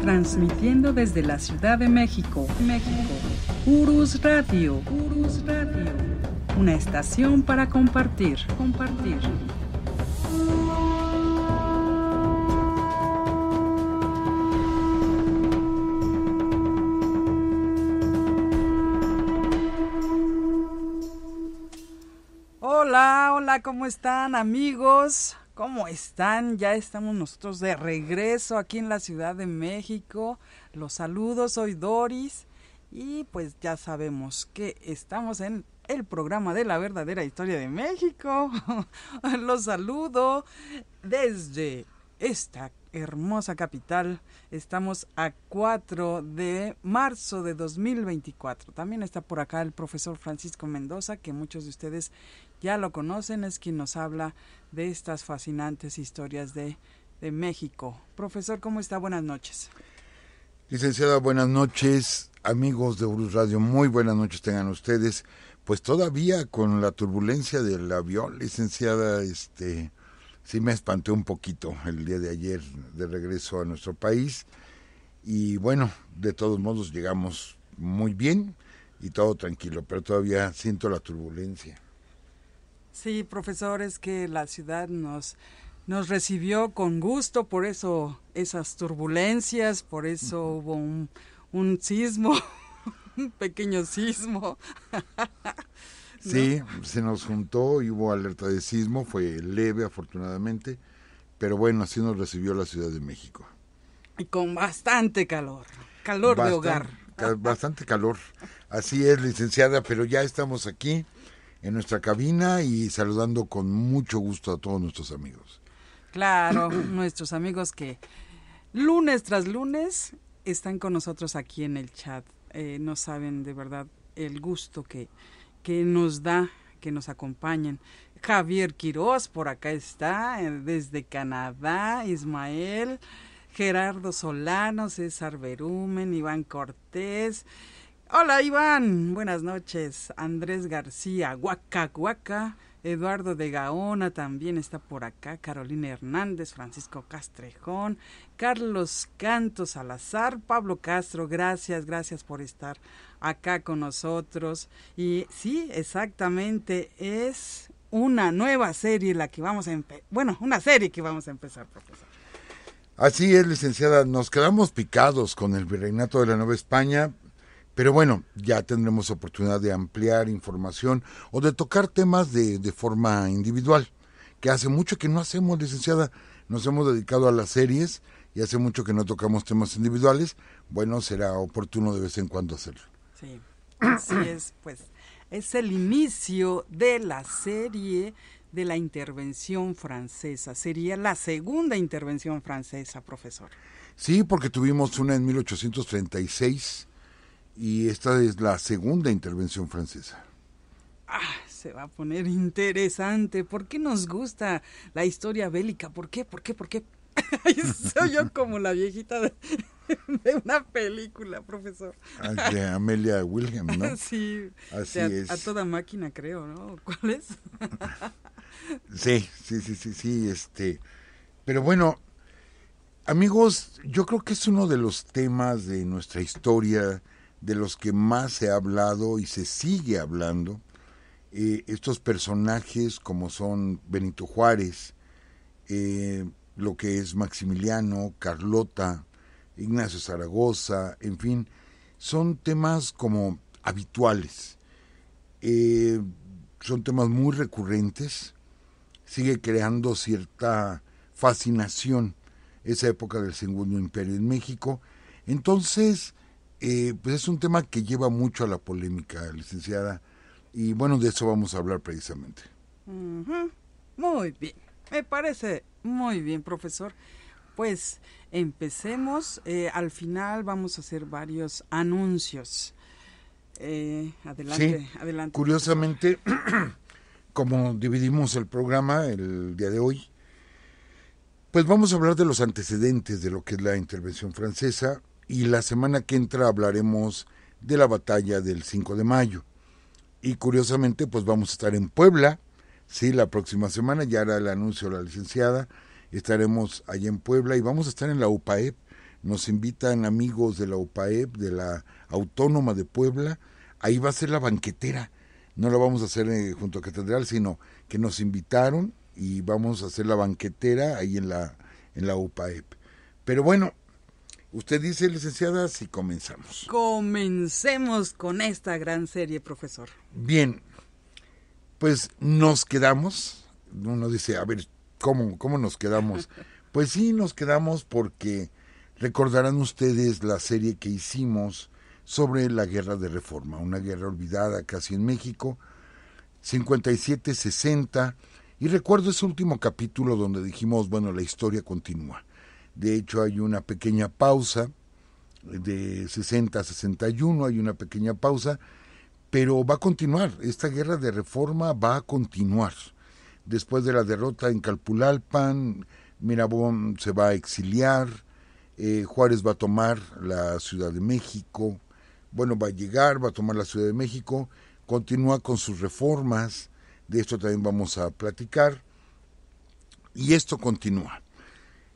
Transmitiendo desde la Ciudad de México, México. Urus Radio, Urus Radio. Una estación para compartir, compartir. ¿cómo están amigos? ¿Cómo están? Ya estamos nosotros de regreso aquí en la Ciudad de México. Los saludos, soy Doris y pues ya sabemos que estamos en el programa de la verdadera historia de México. Los saludo desde esta hermosa capital. Estamos a 4 de marzo de 2024. También está por acá el profesor Francisco Mendoza, que muchos de ustedes ya lo conocen, es quien nos habla de estas fascinantes historias de, de México. Profesor, ¿cómo está? Buenas noches. Licenciada, buenas noches, amigos de Urus Radio, muy buenas noches tengan ustedes. Pues todavía con la turbulencia del avión, licenciada, este, sí me espanté un poquito el día de ayer de regreso a nuestro país. Y bueno, de todos modos llegamos muy bien y todo tranquilo, pero todavía siento la turbulencia. Sí, profesor, es que la ciudad nos, nos recibió con gusto, por eso esas turbulencias, por eso hubo un, sismo, un pequeño sismo. Sí, se nos juntó y hubo alerta de sismo, fue leve afortunadamente, pero bueno, así nos recibió la Ciudad de México. Y con bastante calor, calor de hogar. Bastante calor, así es, licenciada, pero ya estamos aquí en nuestra cabina y saludando con mucho gusto a todos nuestros amigos. Claro, nuestros amigos que lunes tras lunes están con nosotros aquí en el chat. Eh, no saben de verdad el gusto que, que nos da que nos acompañen. Javier Quiroz por acá está, eh, desde Canadá, Ismael, Gerardo Solano, César Berumen, Iván Cortés, Hola Iván, buenas noches. Andrés García, Huaca, Eduardo de Gaona también está por acá, Carolina Hernández, Francisco Castrejón, Carlos Cantos Salazar, Pablo Castro, gracias, gracias por estar acá con nosotros. Y sí, exactamente, es una nueva serie la que vamos a empezar, bueno, una serie que vamos a empezar, profesor. Así es, licenciada, nos quedamos picados con el Virreinato de la Nueva España, pero bueno, ya tendremos oportunidad de ampliar información o de tocar temas de, de forma individual, que hace mucho que no hacemos, licenciada. Nos hemos dedicado a las series y hace mucho que no tocamos temas individuales. Bueno, será oportuno de vez en cuando hacerlo. Sí, así es, pues es el inicio de la serie de la intervención francesa. Sería la segunda intervención francesa, profesor. Sí, porque tuvimos una en 1836 y esta es la segunda intervención francesa. Ah, se va a poner interesante. ¿Por qué nos gusta la historia bélica? ¿Por qué? ¿Por qué? ¿Por qué? Soy yo como la viejita de, una película, profesor. Ah, de Amelia Wilhelm, ¿no? Sí, así a, es. A toda máquina, creo, ¿no? ¿Cuál es? sí, sí, sí, sí, sí, este. Pero bueno, amigos, yo creo que es uno de los temas de nuestra historia de los que más se ha hablado y se sigue hablando. Eh, estos personajes como son Benito Juárez, eh, lo que es Maximiliano, Carlota, Ignacio Zaragoza, en fin, son temas como habituales, eh, son temas muy recurrentes, sigue creando cierta fascinación esa época del Segundo Imperio en México. Entonces, eh, pues es un tema que lleva mucho a la polémica, licenciada, y bueno, de eso vamos a hablar precisamente. Muy bien, me parece muy bien, profesor. Pues empecemos, eh, al final vamos a hacer varios anuncios. Eh, adelante, adelante. Curiosamente, como dividimos el programa el día de hoy, pues vamos a hablar de los antecedentes de lo que es la intervención francesa, y la semana que entra hablaremos de la batalla del 5 de mayo. Y curiosamente, pues vamos a estar en Puebla, sí, la próxima semana, ya hará el anuncio la licenciada, estaremos allá en Puebla y vamos a estar en la UPAEP. Nos invitan amigos de la UPAEP, de la Autónoma de Puebla, ahí va a ser la banquetera. No la vamos a hacer eh, junto a Catedral, sino que nos invitaron y vamos a hacer la banquetera ahí en la, en la UPAEP. Pero bueno, Usted dice, licenciada, si comenzamos. Comencemos con esta gran serie, profesor. Bien, pues nos quedamos. Uno dice, a ver, ¿cómo, cómo nos quedamos? pues sí, nos quedamos porque recordarán ustedes la serie que hicimos sobre la guerra de reforma, una guerra olvidada casi en México, 57-60, y recuerdo ese último capítulo donde dijimos, bueno, la historia continúa. De hecho, hay una pequeña pausa de 60 a 61, hay una pequeña pausa, pero va a continuar. Esta guerra de reforma va a continuar. Después de la derrota en Calpulalpan, Mirabón se va a exiliar, eh, Juárez va a tomar la Ciudad de México, bueno, va a llegar, va a tomar la Ciudad de México, continúa con sus reformas, de esto también vamos a platicar, y esto continúa.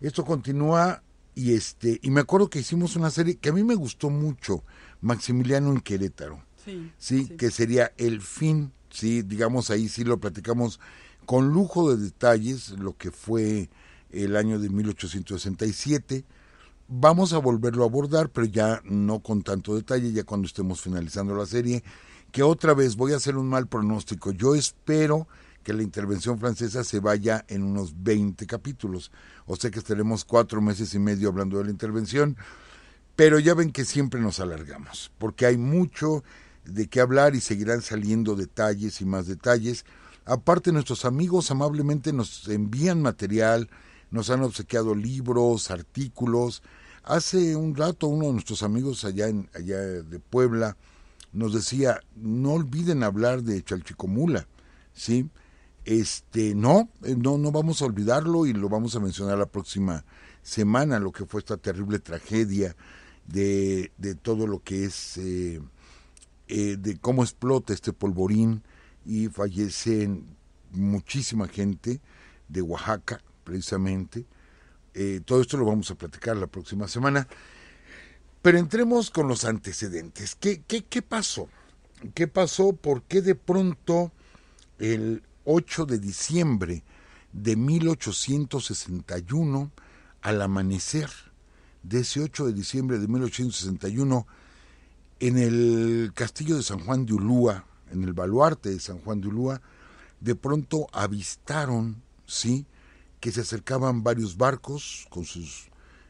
Esto continúa y este y me acuerdo que hicimos una serie que a mí me gustó mucho, Maximiliano en Querétaro. Sí, ¿sí? que sería El fin, sí, digamos ahí sí lo platicamos con lujo de detalles lo que fue el año de 1867. Vamos a volverlo a abordar, pero ya no con tanto detalle, ya cuando estemos finalizando la serie, que otra vez voy a hacer un mal pronóstico. Yo espero que la intervención francesa se vaya en unos 20 capítulos. O sea que estaremos cuatro meses y medio hablando de la intervención, pero ya ven que siempre nos alargamos, porque hay mucho de qué hablar y seguirán saliendo detalles y más detalles. Aparte, nuestros amigos amablemente nos envían material, nos han obsequiado libros, artículos. Hace un rato uno de nuestros amigos allá, en, allá de Puebla nos decía, no olviden hablar de Chalchicomula, ¿sí? Este, no, eh, no, no vamos a olvidarlo y lo vamos a mencionar la próxima semana, lo que fue esta terrible tragedia de, todo lo que es, eh, eh, de cómo explota este polvorín y fallecen muchísima gente de Oaxaca, precisamente. todo esto lo vamos a platicar la próxima semana. Pero entremos con los antecedentes. ¿Qué, qué, qué pasó? ¿Qué pasó? ¿Por qué de pronto el 8 de diciembre de 1861, al amanecer de ese 8 de diciembre de 1861, en el castillo de San Juan de Ulúa, en el baluarte de San Juan de Ulúa, de pronto avistaron, sí, que se acercaban varios barcos con sus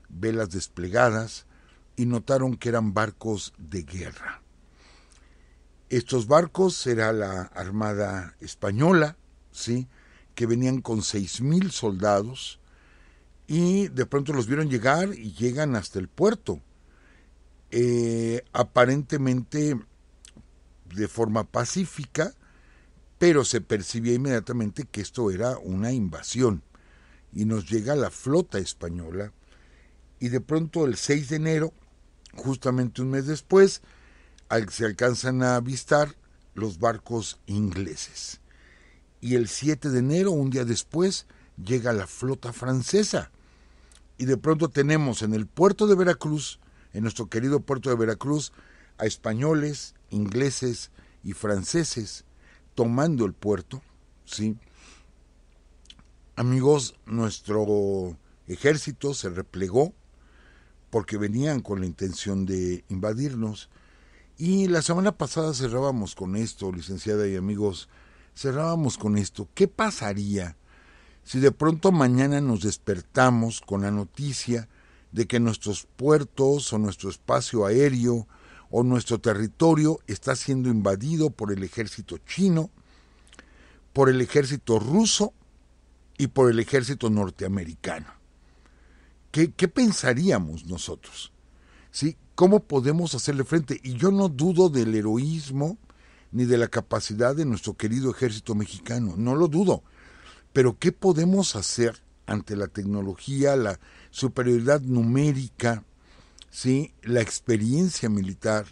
velas desplegadas y notaron que eran barcos de guerra. Estos barcos era la Armada Española, que venían con seis mil soldados y de pronto los vieron llegar y llegan hasta el puerto. Eh, aparentemente de forma pacífica, pero se percibía inmediatamente que esto era una invasión. Y nos llega la flota española y de pronto el 6 de enero, justamente un mes después, se alcanzan a avistar los barcos ingleses y el 7 de enero, un día después, llega la flota francesa. Y de pronto tenemos en el puerto de Veracruz, en nuestro querido puerto de Veracruz, a españoles, ingleses y franceses tomando el puerto, ¿sí? Amigos, nuestro ejército se replegó porque venían con la intención de invadirnos. Y la semana pasada cerrábamos con esto, licenciada y amigos, cerrábamos con esto. ¿Qué pasaría si de pronto mañana nos despertamos con la noticia de que nuestros puertos o nuestro espacio aéreo o nuestro territorio está siendo invadido por el ejército chino, por el ejército ruso y por el ejército norteamericano? ¿Qué, pensaríamos nosotros? ¿Sí? ¿Cómo podemos hacerle frente? Y yo no dudo del heroísmo ni de la capacidad de nuestro querido ejército mexicano, no lo dudo. Pero ¿qué podemos hacer ante la tecnología, la superioridad numérica, ¿sí? la experiencia militar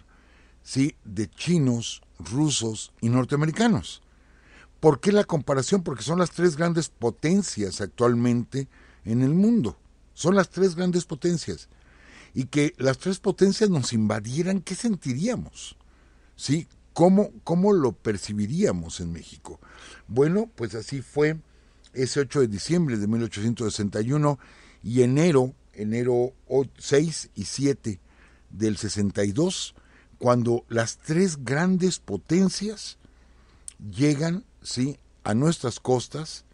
¿sí? de chinos, rusos y norteamericanos? ¿Por qué la comparación? Porque son las tres grandes potencias actualmente en el mundo. Son las tres grandes potencias. Y que las tres potencias nos invadieran, ¿qué sentiríamos? ¿Sí? ¿Cómo, lo percibiríamos en México? Bueno, pues así fue ese 8 de diciembre de 1861 y enero, enero 6 y 7 del 62, cuando las tres grandes potencias llegan, sí, a nuestras costas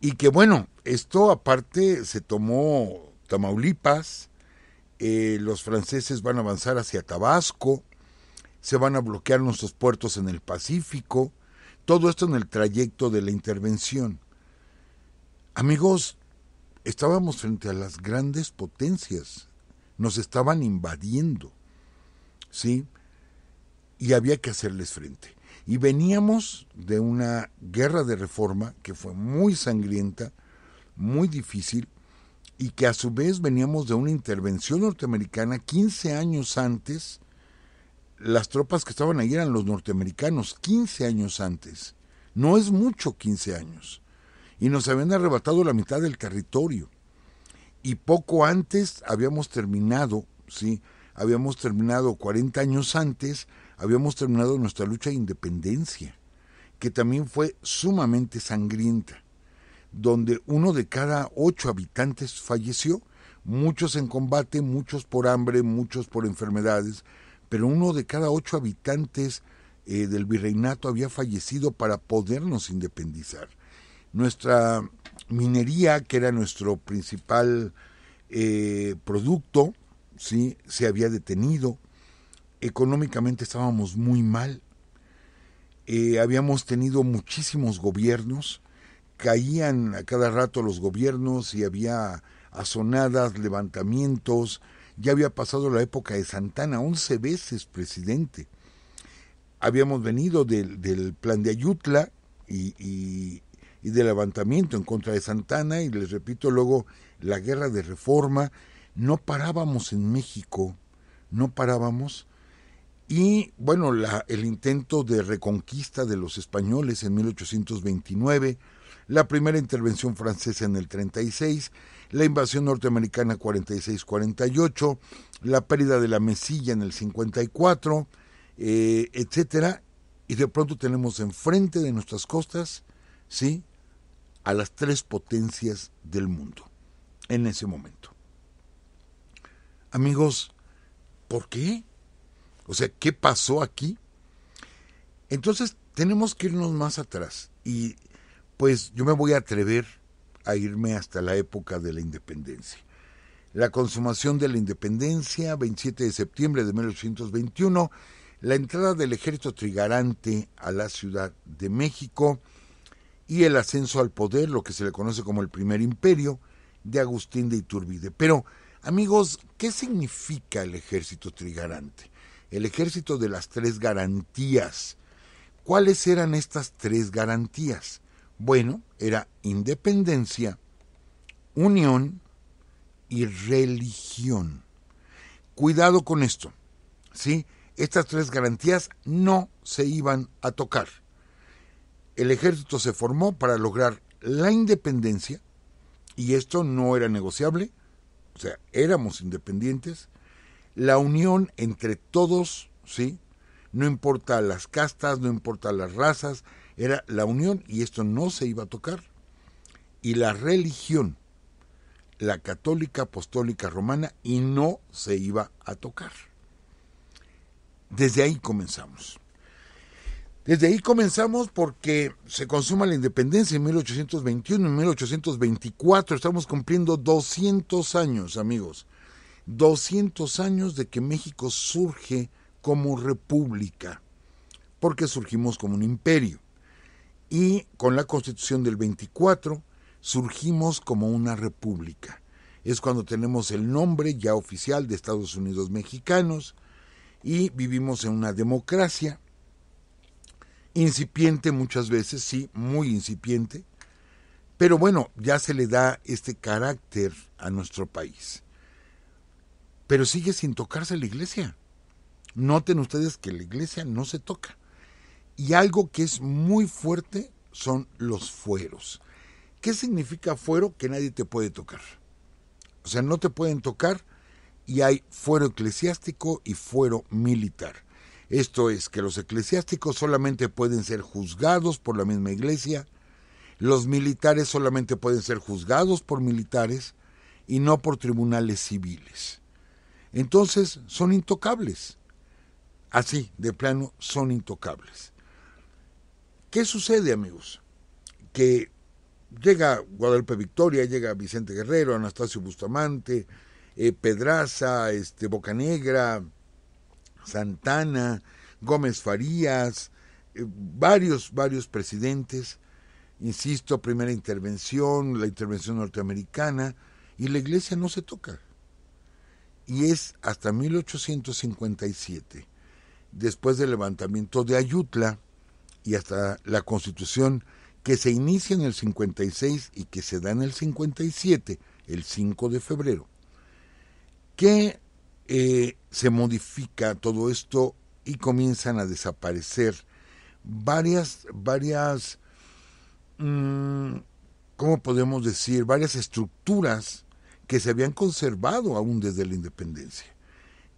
y que bueno, esto aparte se tomó Tamaulipas, eh, los franceses van a avanzar hacia Tabasco, se van a bloquear nuestros puertos en el Pacífico, todo esto en el trayecto de la intervención. Amigos, estábamos frente a las grandes potencias, nos estaban invadiendo, ¿sí? Y había que hacerles frente. Y veníamos de una guerra de reforma que fue muy sangrienta, muy difícil, y que a su vez veníamos de una intervención norteamericana 15 años antes las tropas que estaban ahí eran los norteamericanos 15 años antes. No es mucho 15 años. Y nos habían arrebatado la mitad del territorio. Y poco antes habíamos terminado, ¿sí? Habíamos terminado 40 años antes, habíamos terminado nuestra lucha de independencia, que también fue sumamente sangrienta, donde uno de cada ocho habitantes falleció, muchos en combate, muchos por hambre, muchos por enfermedades, pero uno de cada ocho habitantes eh, del virreinato había fallecido para podernos independizar. Nuestra minería, que era nuestro principal eh, producto, ¿sí? se había detenido. Económicamente estábamos muy mal. Eh, habíamos tenido muchísimos gobiernos. Caían a cada rato los gobiernos y había azonadas, levantamientos, ya había pasado la época de Santana, once veces presidente. Habíamos venido del, plan de Ayutla y, del levantamiento en contra de Santana y les repito luego la guerra de reforma. No parábamos en México, no parábamos. Y bueno, la, el intento de reconquista de los españoles en 1829, la primera intervención francesa en el 36, la invasión norteamericana 46-48, la pérdida de la mesilla en el 54, eh, etcétera, y de pronto tenemos enfrente de nuestras costas, ¿sí? a las tres potencias del mundo en ese momento. Amigos, ¿por qué? O sea, ¿qué pasó aquí? Entonces tenemos que irnos más atrás y pues yo me voy a atrever a irme hasta la época de la independencia. La consumación de la independencia, 27 de septiembre de 1821, la entrada del ejército trigarante a la Ciudad de México y el ascenso al poder, lo que se le conoce como el primer imperio, de Agustín de Iturbide. Pero, amigos, ¿qué significa el ejército trigarante? El ejército de las tres garantías. ¿Cuáles eran estas tres garantías? Bueno, era independencia, unión y religión. Cuidado con esto, ¿sí? Estas tres garantías no se iban a tocar. El ejército se formó para lograr la independencia y esto no era negociable, o sea, éramos independientes, la unión entre todos, ¿sí? No importa las castas, no importa las razas, era la unión y esto no se iba a tocar. Y la religión, la católica apostólica romana, y no se iba a tocar. Desde ahí comenzamos. Desde ahí comenzamos porque se consuma la independencia en 1821, en 1824 estamos cumpliendo 200 años, amigos. 200 años de que México surge como república, porque surgimos como un imperio y con la constitución del 24 surgimos como una república. Es cuando tenemos el nombre ya oficial de Estados Unidos mexicanos y vivimos en una democracia incipiente muchas veces, sí, muy incipiente, pero bueno, ya se le da este carácter a nuestro país. Pero sigue sin tocarse la iglesia. Noten ustedes que la iglesia no se toca. Y algo que es muy fuerte son los fueros. ¿Qué significa fuero? Que nadie te puede tocar. O sea, no te pueden tocar y hay fuero eclesiástico y fuero militar. Esto es que los eclesiásticos solamente pueden ser juzgados por la misma iglesia, los militares solamente pueden ser juzgados por militares y no por tribunales civiles. Entonces son intocables. Así, de plano, son intocables. ¿Qué sucede, amigos? Que llega Guadalupe Victoria, llega Vicente Guerrero, Anastasio Bustamante, eh, Pedraza, este, Bocanegra, Santana, Gómez Farías, eh, varios, varios presidentes, insisto, primera intervención, la intervención norteamericana, y la iglesia no se toca. Y es hasta 1857, después del levantamiento de Ayutla, y hasta la constitución que se inicia en el 56 y que se da en el 57, el 5 de febrero. que eh, se modifica todo esto y comienzan a desaparecer varias, varias, mm, ¿cómo podemos decir? Varias estructuras que se habían conservado aún desde la independencia.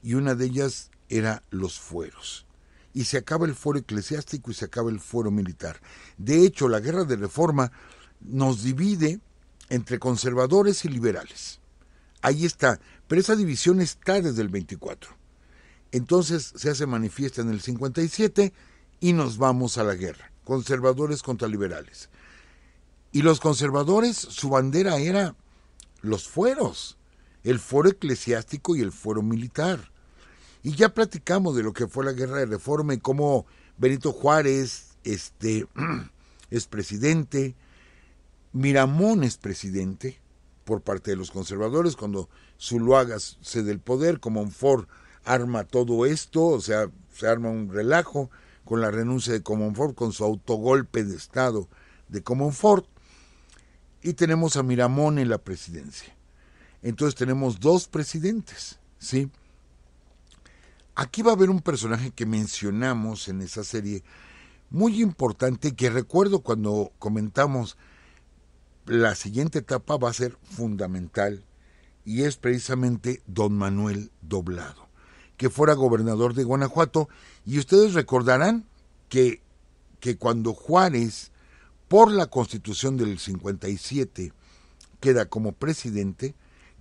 Y una de ellas era los fueros y se acaba el foro eclesiástico y se acaba el foro militar. De hecho, la guerra de reforma nos divide entre conservadores y liberales. Ahí está, pero esa división está desde el 24. Entonces se hace manifiesta en el 57 y nos vamos a la guerra, conservadores contra liberales. Y los conservadores, su bandera era los fueros, el foro eclesiástico y el foro militar. Y ya platicamos de lo que fue la guerra de reforma y cómo Benito Juárez este, es presidente, Miramón es presidente por parte de los conservadores cuando Zuluaga se del poder, como Ford arma todo esto, o sea, se arma un relajo con la renuncia de Comonfort, con su autogolpe de Estado de Comonfort, y tenemos a Miramón en la presidencia. Entonces tenemos dos presidentes, ¿sí? Aquí va a haber un personaje que mencionamos en esa serie muy importante que recuerdo cuando comentamos la siguiente etapa va a ser fundamental y es precisamente don Manuel Doblado, que fuera gobernador de Guanajuato y ustedes recordarán que, que cuando Juárez, por la constitución del 57, queda como presidente,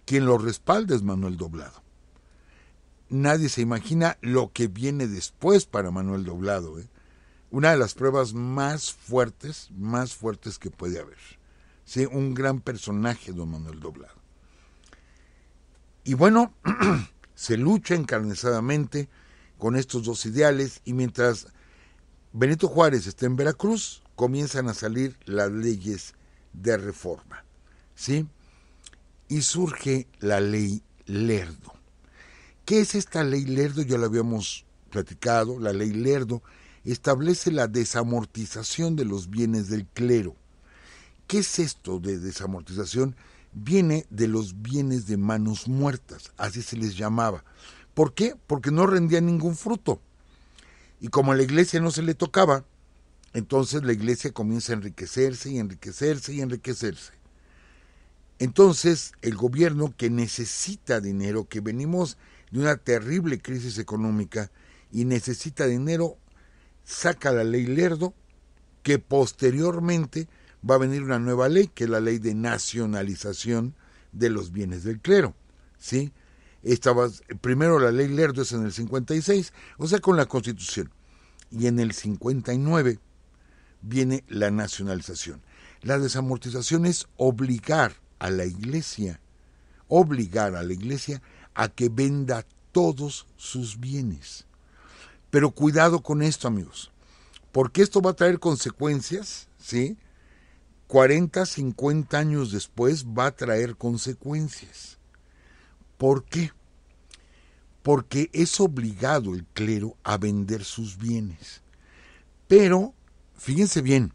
quien lo respalda es Manuel Doblado nadie se imagina lo que viene después para Manuel Doblado. ¿eh? Una de las pruebas más fuertes, más fuertes que puede haber. ¿sí? Un gran personaje, don Manuel Doblado. Y bueno, se lucha encarnizadamente con estos dos ideales y mientras Benito Juárez está en Veracruz, comienzan a salir las leyes de reforma. ¿sí? Y surge la ley Lerdo. ¿Qué es esta ley Lerdo? Ya lo habíamos platicado. La ley Lerdo establece la desamortización de los bienes del clero. ¿Qué es esto de desamortización? Viene de los bienes de manos muertas, así se les llamaba. ¿Por qué? Porque no rendía ningún fruto. Y como a la iglesia no se le tocaba, entonces la iglesia comienza a enriquecerse y enriquecerse y enriquecerse. Entonces el gobierno que necesita dinero, que venimos de una terrible crisis económica y necesita dinero, saca la ley Lerdo, que posteriormente va a venir una nueva ley, que es la ley de nacionalización de los bienes del clero. ¿sí? primero la ley Lerdo es en el 56, o sea, con la constitución. Y en el 59 viene la nacionalización. La desamortización es obligar a la iglesia, obligar a la iglesia a que venda todos sus bienes. Pero cuidado con esto, amigos, porque esto va a traer consecuencias, ¿sí? 40, 50 años después va a traer consecuencias. ¿Por qué? Porque es obligado el clero a vender sus bienes. Pero, fíjense bien,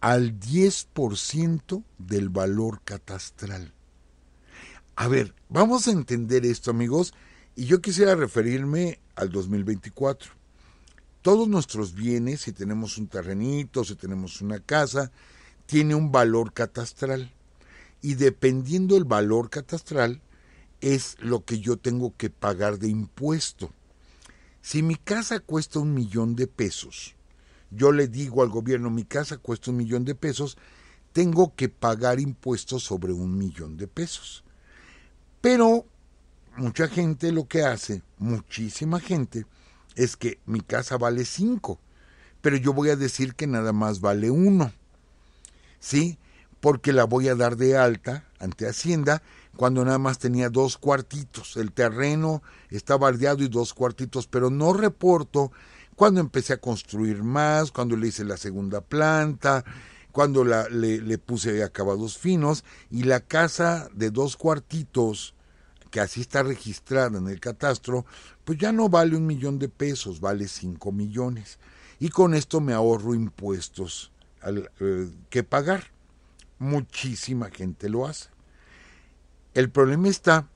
al 10% del valor catastral. A ver, vamos a entender esto amigos y yo quisiera referirme al 2024. Todos nuestros bienes, si tenemos un terrenito, si tenemos una casa, tiene un valor catastral. Y dependiendo del valor catastral, es lo que yo tengo que pagar de impuesto. Si mi casa cuesta un millón de pesos, yo le digo al gobierno, mi casa cuesta un millón de pesos, tengo que pagar impuestos sobre un millón de pesos. Pero mucha gente lo que hace, muchísima gente, es que mi casa vale 5, pero yo voy a decir que nada más vale uno, ¿Sí? Porque la voy a dar de alta ante Hacienda cuando nada más tenía dos cuartitos. El terreno está bardeado y dos cuartitos, pero no reporto cuando empecé a construir más, cuando le hice la segunda planta, cuando le, le puse acabados finos y la casa de dos cuartitos que así está registrada en el catastro, pues ya no vale un millón de pesos, vale cinco millones. Y con esto me ahorro impuestos al, eh, que pagar. Muchísima gente lo hace. El problema está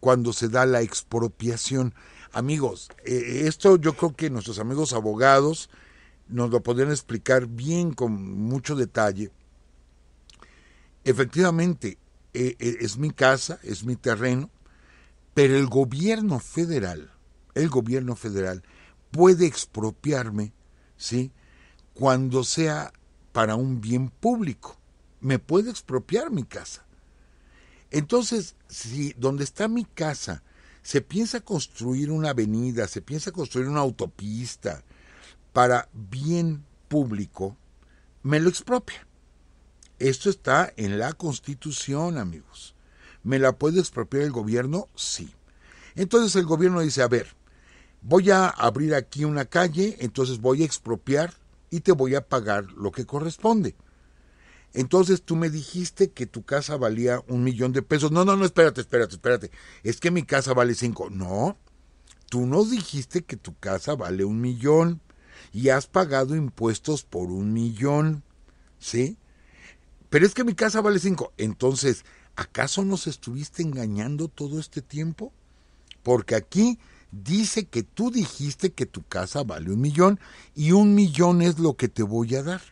cuando se da la expropiación. Amigos, eh, esto yo creo que nuestros amigos abogados nos lo podrían explicar bien con mucho detalle. Efectivamente, eh, es mi casa, es mi terreno, pero el gobierno federal, el gobierno federal puede expropiarme, ¿sí? Cuando sea para un bien público. Me puede expropiar mi casa. Entonces, si donde está mi casa se piensa construir una avenida, se piensa construir una autopista para bien público, me lo expropia. Esto está en la Constitución, amigos. ¿Me la puede expropiar el gobierno? Sí. Entonces el gobierno dice, a ver, voy a abrir aquí una calle, entonces voy a expropiar y te voy a pagar lo que corresponde. Entonces tú me dijiste que tu casa valía un millón de pesos. No, no, no, espérate, espérate, espérate. Es que mi casa vale cinco. No, tú no dijiste que tu casa vale un millón y has pagado impuestos por un millón. ¿Sí? Pero es que mi casa vale cinco. Entonces, ¿acaso nos estuviste engañando todo este tiempo? Porque aquí dice que tú dijiste que tu casa vale un millón y un millón es lo que te voy a dar.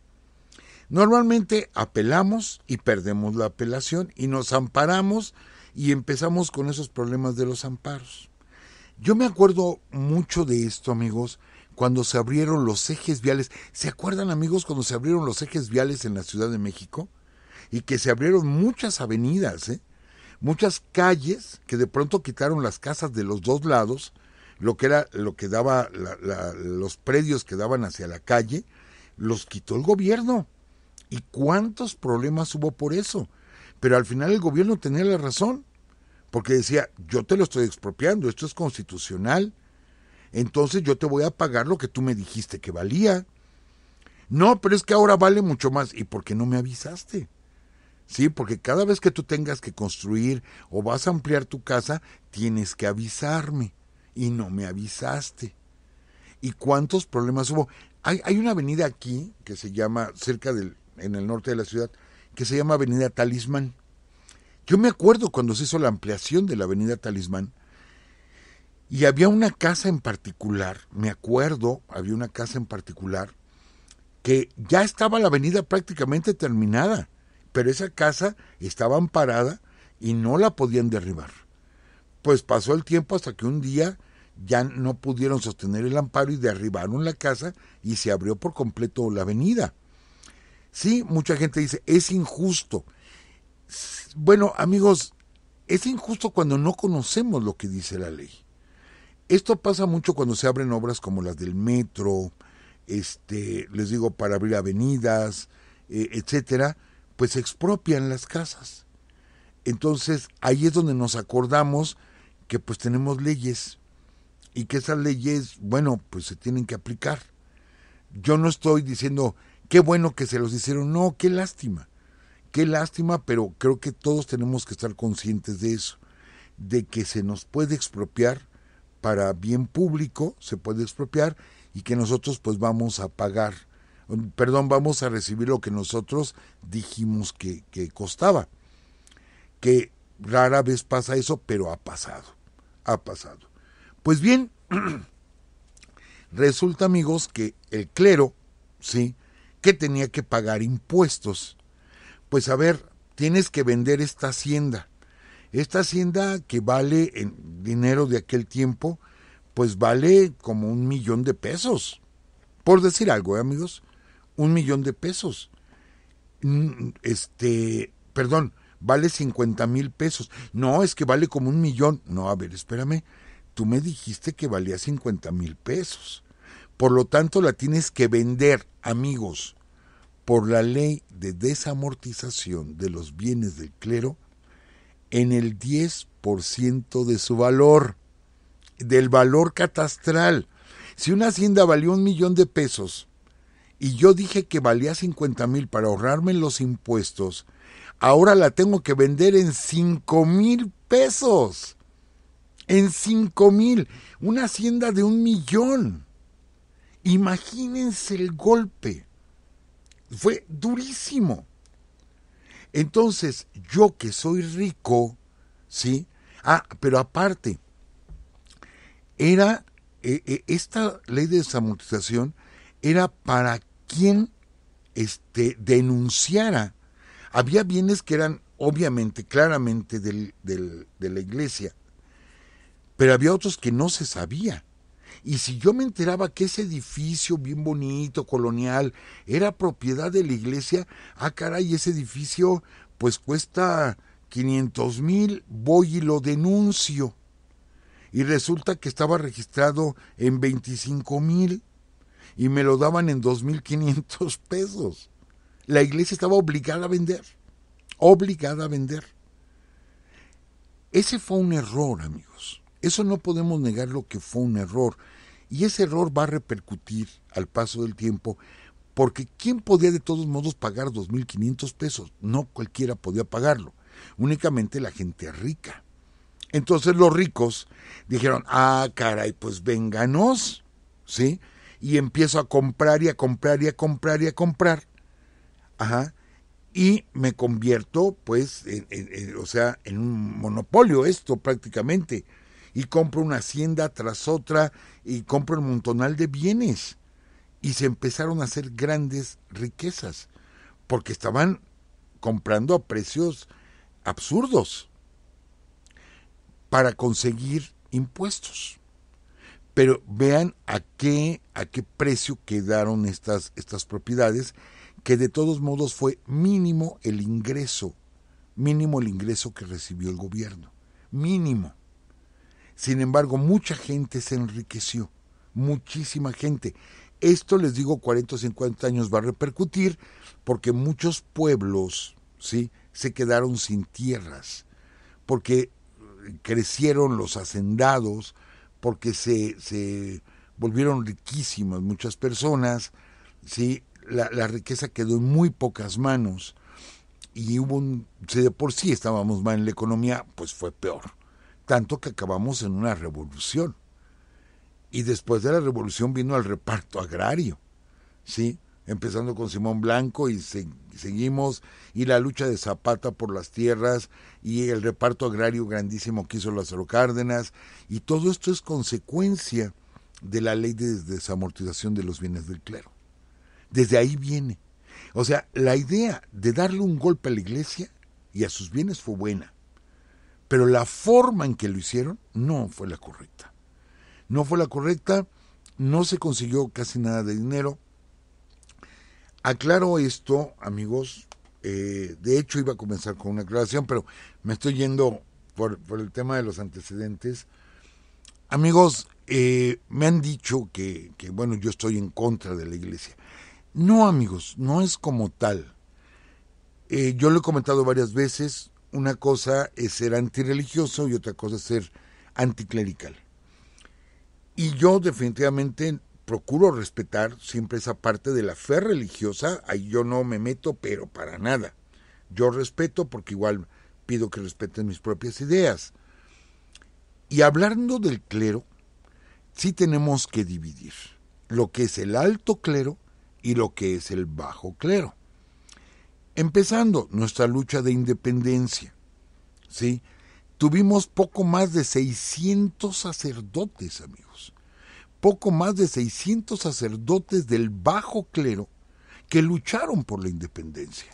Normalmente apelamos y perdemos la apelación y nos amparamos y empezamos con esos problemas de los amparos. Yo me acuerdo mucho de esto, amigos, cuando se abrieron los ejes viales. ¿Se acuerdan, amigos, cuando se abrieron los ejes viales en la Ciudad de México? y que se abrieron muchas avenidas, ¿eh? muchas calles que de pronto quitaron las casas de los dos lados, lo que era lo que daba los predios que daban hacia la calle, los quitó el gobierno. ¿Y cuántos problemas hubo por eso? Pero al final el gobierno tenía la razón, porque decía, yo te lo estoy expropiando, esto es constitucional, entonces yo te voy a pagar lo que tú me dijiste que valía. No, pero es que ahora vale mucho más. ¿Y por qué no me avisaste? ¿sí? Porque cada vez que tú tengas que construir o vas a ampliar tu casa, tienes que avisarme y no me avisaste. ¿Y cuántos problemas hubo? Hay, hay una avenida aquí que se llama, cerca del, en el norte de la ciudad, que se llama Avenida Talismán. Yo me acuerdo cuando se hizo la ampliación de la Avenida Talismán, y había una casa en particular, me acuerdo, había una casa en particular que ya estaba la avenida prácticamente terminada pero esa casa estaba amparada y no la podían derribar. Pues pasó el tiempo hasta que un día ya no pudieron sostener el amparo y derribaron la casa y se abrió por completo la avenida. Sí, mucha gente dice, es injusto. Bueno, amigos, es injusto cuando no conocemos lo que dice la ley. Esto pasa mucho cuando se abren obras como las del metro, este, les digo, para abrir avenidas, eh, etcétera, pues expropian las casas. Entonces ahí es donde nos acordamos que pues tenemos leyes y que esas leyes, bueno, pues se tienen que aplicar. Yo no estoy diciendo qué bueno que se los hicieron, no, qué lástima, qué lástima, pero creo que todos tenemos que estar conscientes de eso, de que se nos puede expropiar para bien público, se puede expropiar y que nosotros pues vamos a pagar perdón, vamos a recibir lo que nosotros dijimos que, costaba. Que rara vez pasa eso, pero ha pasado, ha pasado. Pues bien, resulta amigos que el clero, ¿sí? Que tenía que pagar impuestos. Pues a ver, tienes que vender esta hacienda. Esta hacienda que vale en dinero de aquel tiempo, pues vale como un millón de pesos. Por decir algo, ¿eh, amigos un millón de pesos. Mm, este, perdón, vale 50 mil pesos. No, es que vale como un millón. No, a ver, espérame. Tú me dijiste que valía 50 mil pesos. Por lo tanto, la tienes que vender, amigos. Por la ley de desamortización de los bienes del clero, en el 10% de su valor, del valor catastral. Si una hacienda valió un millón de pesos y yo dije que valía 50 mil para ahorrarme los impuestos, ahora la tengo que vender en 5 mil pesos. En 5 mil. Una hacienda de un millón. Imagínense el golpe. Fue durísimo. Entonces, yo que soy rico, ¿sí? Ah, pero aparte, era eh, eh, esta ley de desamortización era para quien este, denunciara. Había bienes que eran obviamente, claramente de la iglesia, pero había otros que no se sabía. Y si yo me enteraba que ese edificio bien bonito, colonial, era propiedad de la iglesia, ah, caray, ese edificio pues cuesta 500 mil, voy y lo denuncio. Y resulta que estaba registrado en 25 mil y me lo daban en 2.500 pesos. La iglesia estaba obligada a vender, obligada a vender. Ese fue un error, amigos. Eso no podemos negar lo que fue un error. Y ese error va a repercutir al paso del tiempo, porque ¿quién podía de todos modos pagar 2.500 pesos? No cualquiera podía pagarlo, únicamente la gente rica. Entonces los ricos dijeron, ah, caray, pues vénganos, ¿sí? y empiezo a comprar y a comprar y a comprar y a comprar. Y me convierto, pues, o sea, en un monopolio esto prácticamente. Y compro una hacienda tras otra y compro un montonal de bienes. Y se empezaron a hacer grandes riquezas, porque estaban comprando a precios absurdos para conseguir impuestos. Pero vean a qué, a qué precio quedaron estas, estas propiedades, que de todos modos fue mínimo el ingreso, mínimo el ingreso que recibió el gobierno, mínimo. Sin embargo, mucha gente se enriqueció, muchísima gente. Esto les digo, 40 o 50 años va a repercutir porque muchos pueblos, ¿sí? Se quedaron sin tierras, porque crecieron los hacendados, porque se, volvieron riquísimas muchas personas, ¿sí? La, la, riqueza quedó en muy pocas manos y hubo un, si de por sí estábamos mal en la economía, pues fue peor, tanto que acabamos en una revolución. Y después de la revolución vino el reparto agrario, ¿sí? empezando con Simón Blanco y seguimos, y la lucha de Zapata por las tierras y el reparto agrario grandísimo que hizo Lázaro Cárdenas, y todo esto es consecuencia de la ley de desamortización de los bienes del clero. Desde ahí viene. O sea, la idea de darle un golpe a la iglesia y a sus bienes fue buena, pero la forma en que lo hicieron no fue la correcta. No fue la correcta, no se consiguió casi nada de dinero, Aclaro esto, amigos. Eh, de hecho, iba a comenzar con una aclaración, pero me estoy yendo por, el tema de los antecedentes. Amigos, eh, me han dicho que, bueno, yo estoy en contra de la iglesia. No, amigos, no es como tal. Eh, yo lo he comentado varias veces, una cosa es ser antirreligioso y otra cosa es ser anticlerical. Y yo definitivamente procuro respetar siempre esa parte de la fe religiosa, ahí yo no me meto, pero para nada. Yo respeto porque igual pido que respeten mis propias ideas. Y hablando del clero, sí tenemos que dividir lo que es el alto clero y lo que es el bajo clero. Empezando nuestra lucha de independencia, ¿sí? Tuvimos poco más de 600 sacerdotes, amigos poco más de 600 sacerdotes del bajo clero que lucharon por la independencia.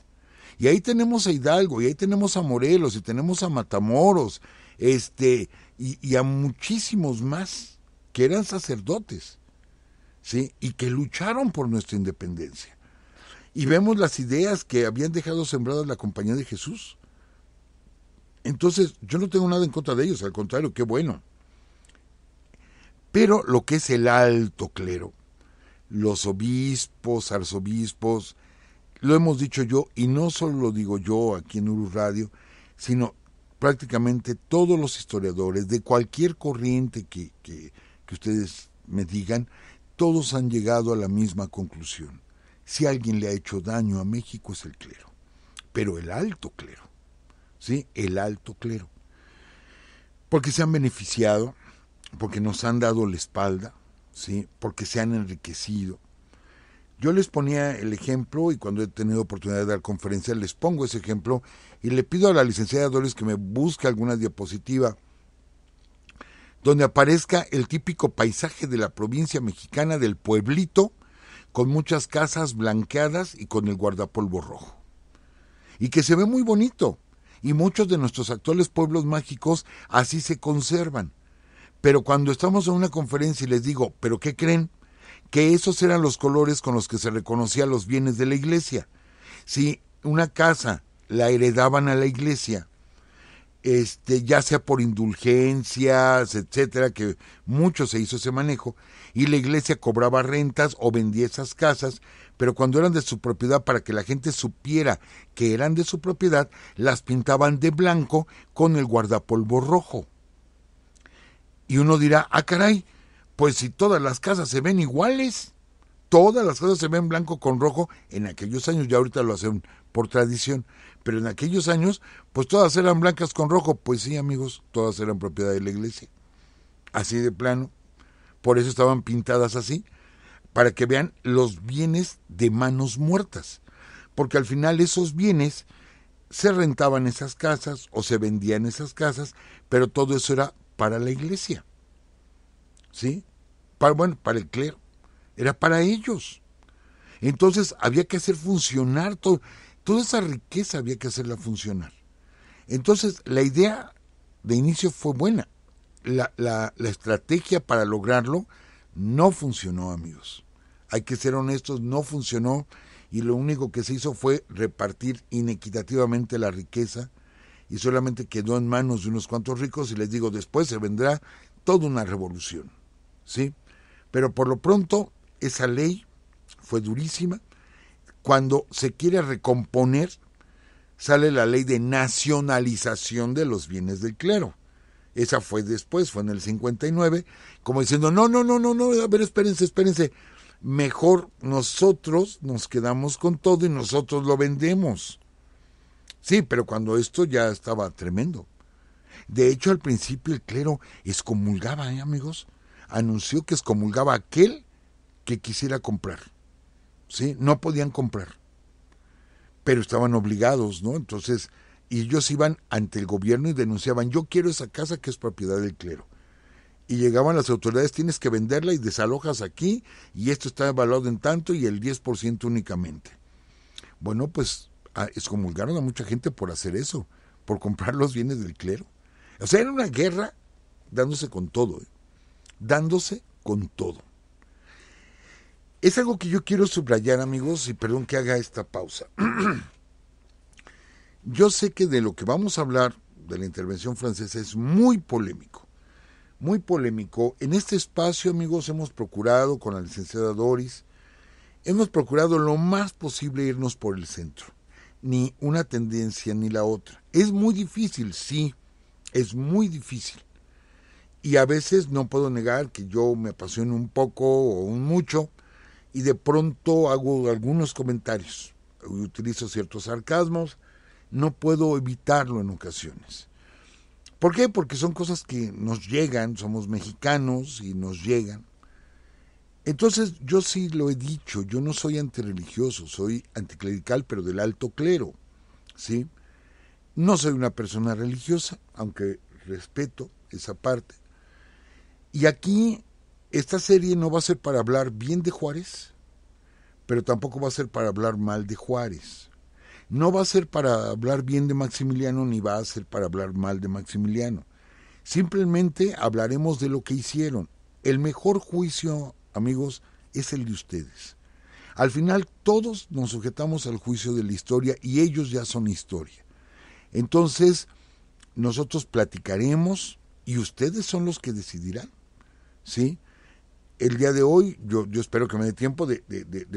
Y ahí tenemos a Hidalgo, y ahí tenemos a Morelos, y tenemos a Matamoros, este, y, a muchísimos más que eran sacerdotes, ¿sí? Y que lucharon por nuestra independencia. Y vemos las ideas que habían dejado sembradas la Compañía de Jesús. Entonces, yo no tengo nada en contra de ellos, al contrario, qué bueno. Pero lo que es el alto clero, los obispos, arzobispos, lo hemos dicho yo, y no solo lo digo yo aquí en Uru Radio, sino prácticamente todos los historiadores de cualquier corriente que, que, que ustedes me digan, todos han llegado a la misma conclusión. Si alguien le ha hecho daño a México es el clero, pero el alto clero, ¿sí? El alto clero. Porque se han beneficiado porque nos han dado la espalda, ¿sí? porque se han enriquecido. Yo les ponía el ejemplo y cuando he tenido oportunidad de dar conferencia les pongo ese ejemplo y le pido a la licenciada Dolores que me busque alguna diapositiva donde aparezca el típico paisaje de la provincia mexicana del pueblito con muchas casas blanqueadas y con el guardapolvo rojo. Y que se ve muy bonito. Y muchos de nuestros actuales pueblos mágicos así se conservan. Pero cuando estamos en una conferencia y les digo, ¿pero qué creen? Que esos eran los colores con los que se reconocían los bienes de la iglesia. Si una casa la heredaban a la iglesia, este, ya sea por indulgencias, etcétera, que mucho se hizo ese manejo, y la iglesia cobraba rentas o vendía esas casas, pero cuando eran de su propiedad, para que la gente supiera que eran de su propiedad, las pintaban de blanco con el guardapolvo rojo. Y uno dirá, ah, caray, pues si todas las casas se ven iguales, todas las casas se ven blanco con rojo, en aquellos años, ya ahorita lo hacen por tradición, pero en aquellos años, pues todas eran blancas con rojo, pues sí, amigos, todas eran propiedad de la iglesia, así de plano, por eso estaban pintadas así, para que vean los bienes de manos muertas, porque al final esos bienes se rentaban esas casas o se vendían esas casas, pero todo eso era para la iglesia. ¿Sí? Para, bueno, para el clero. Era para ellos. Entonces había que hacer funcionar todo, toda esa riqueza, había que hacerla funcionar. Entonces la idea de inicio fue buena. La, la estrategia para lograrlo no funcionó, amigos. Hay que ser honestos, no funcionó y lo único que se hizo fue repartir inequitativamente la riqueza y solamente quedó en manos de unos cuantos ricos y les digo, después se vendrá toda una revolución. ¿Sí? Pero por lo pronto esa ley fue durísima. Cuando se quiere recomponer, sale la ley de nacionalización de los bienes del clero. Esa fue después, fue en el 59, como diciendo, no, no, no, no, no, a ver, espérense, espérense. Mejor nosotros nos quedamos con todo y nosotros lo vendemos. Sí, pero cuando esto ya estaba tremendo. De hecho, al principio el clero excomulgaba, ¿eh, amigos? Anunció que excomulgaba a aquel que quisiera comprar. ¿Sí? No podían comprar. Pero estaban obligados, ¿no? Entonces, ellos iban ante el gobierno y denunciaban, yo quiero esa casa que es propiedad del clero. Y llegaban las autoridades, tienes que venderla y desalojas aquí, y esto está evaluado en tanto y el 10% únicamente. Bueno, pues Ah, excomulgaron a mucha gente por hacer eso, por comprar los bienes del clero. O sea, era una guerra dándose con todo, ¿eh? dándose con todo. Es algo que yo quiero subrayar, amigos, y perdón que haga esta pausa. yo sé que de lo que vamos a hablar de la intervención francesa es muy polémico, muy polémico. En este espacio, amigos, hemos procurado con la licenciada Doris, hemos procurado lo más posible irnos por el centro ni una tendencia ni la otra. Es muy difícil, sí, es muy difícil. Y a veces no puedo negar que yo me apasiono un poco o un mucho y de pronto hago algunos comentarios, utilizo ciertos sarcasmos, no puedo evitarlo en ocasiones. ¿Por qué? Porque son cosas que nos llegan, somos mexicanos y nos llegan. Entonces, yo sí lo he dicho, yo no soy antirreligioso, soy anticlerical, pero del alto clero, ¿sí? No soy una persona religiosa, aunque respeto esa parte. Y aquí, esta serie no va a ser para hablar bien de Juárez, pero tampoco va a ser para hablar mal de Juárez. No va a ser para hablar bien de Maximiliano, ni va a ser para hablar mal de Maximiliano. Simplemente hablaremos de lo que hicieron. El mejor juicio amigos, es el de ustedes. Al final todos nos sujetamos al juicio de la historia y ellos ya son historia. Entonces, nosotros platicaremos y ustedes son los que decidirán. ¿Sí? El día de hoy, yo, espero que me dé tiempo de,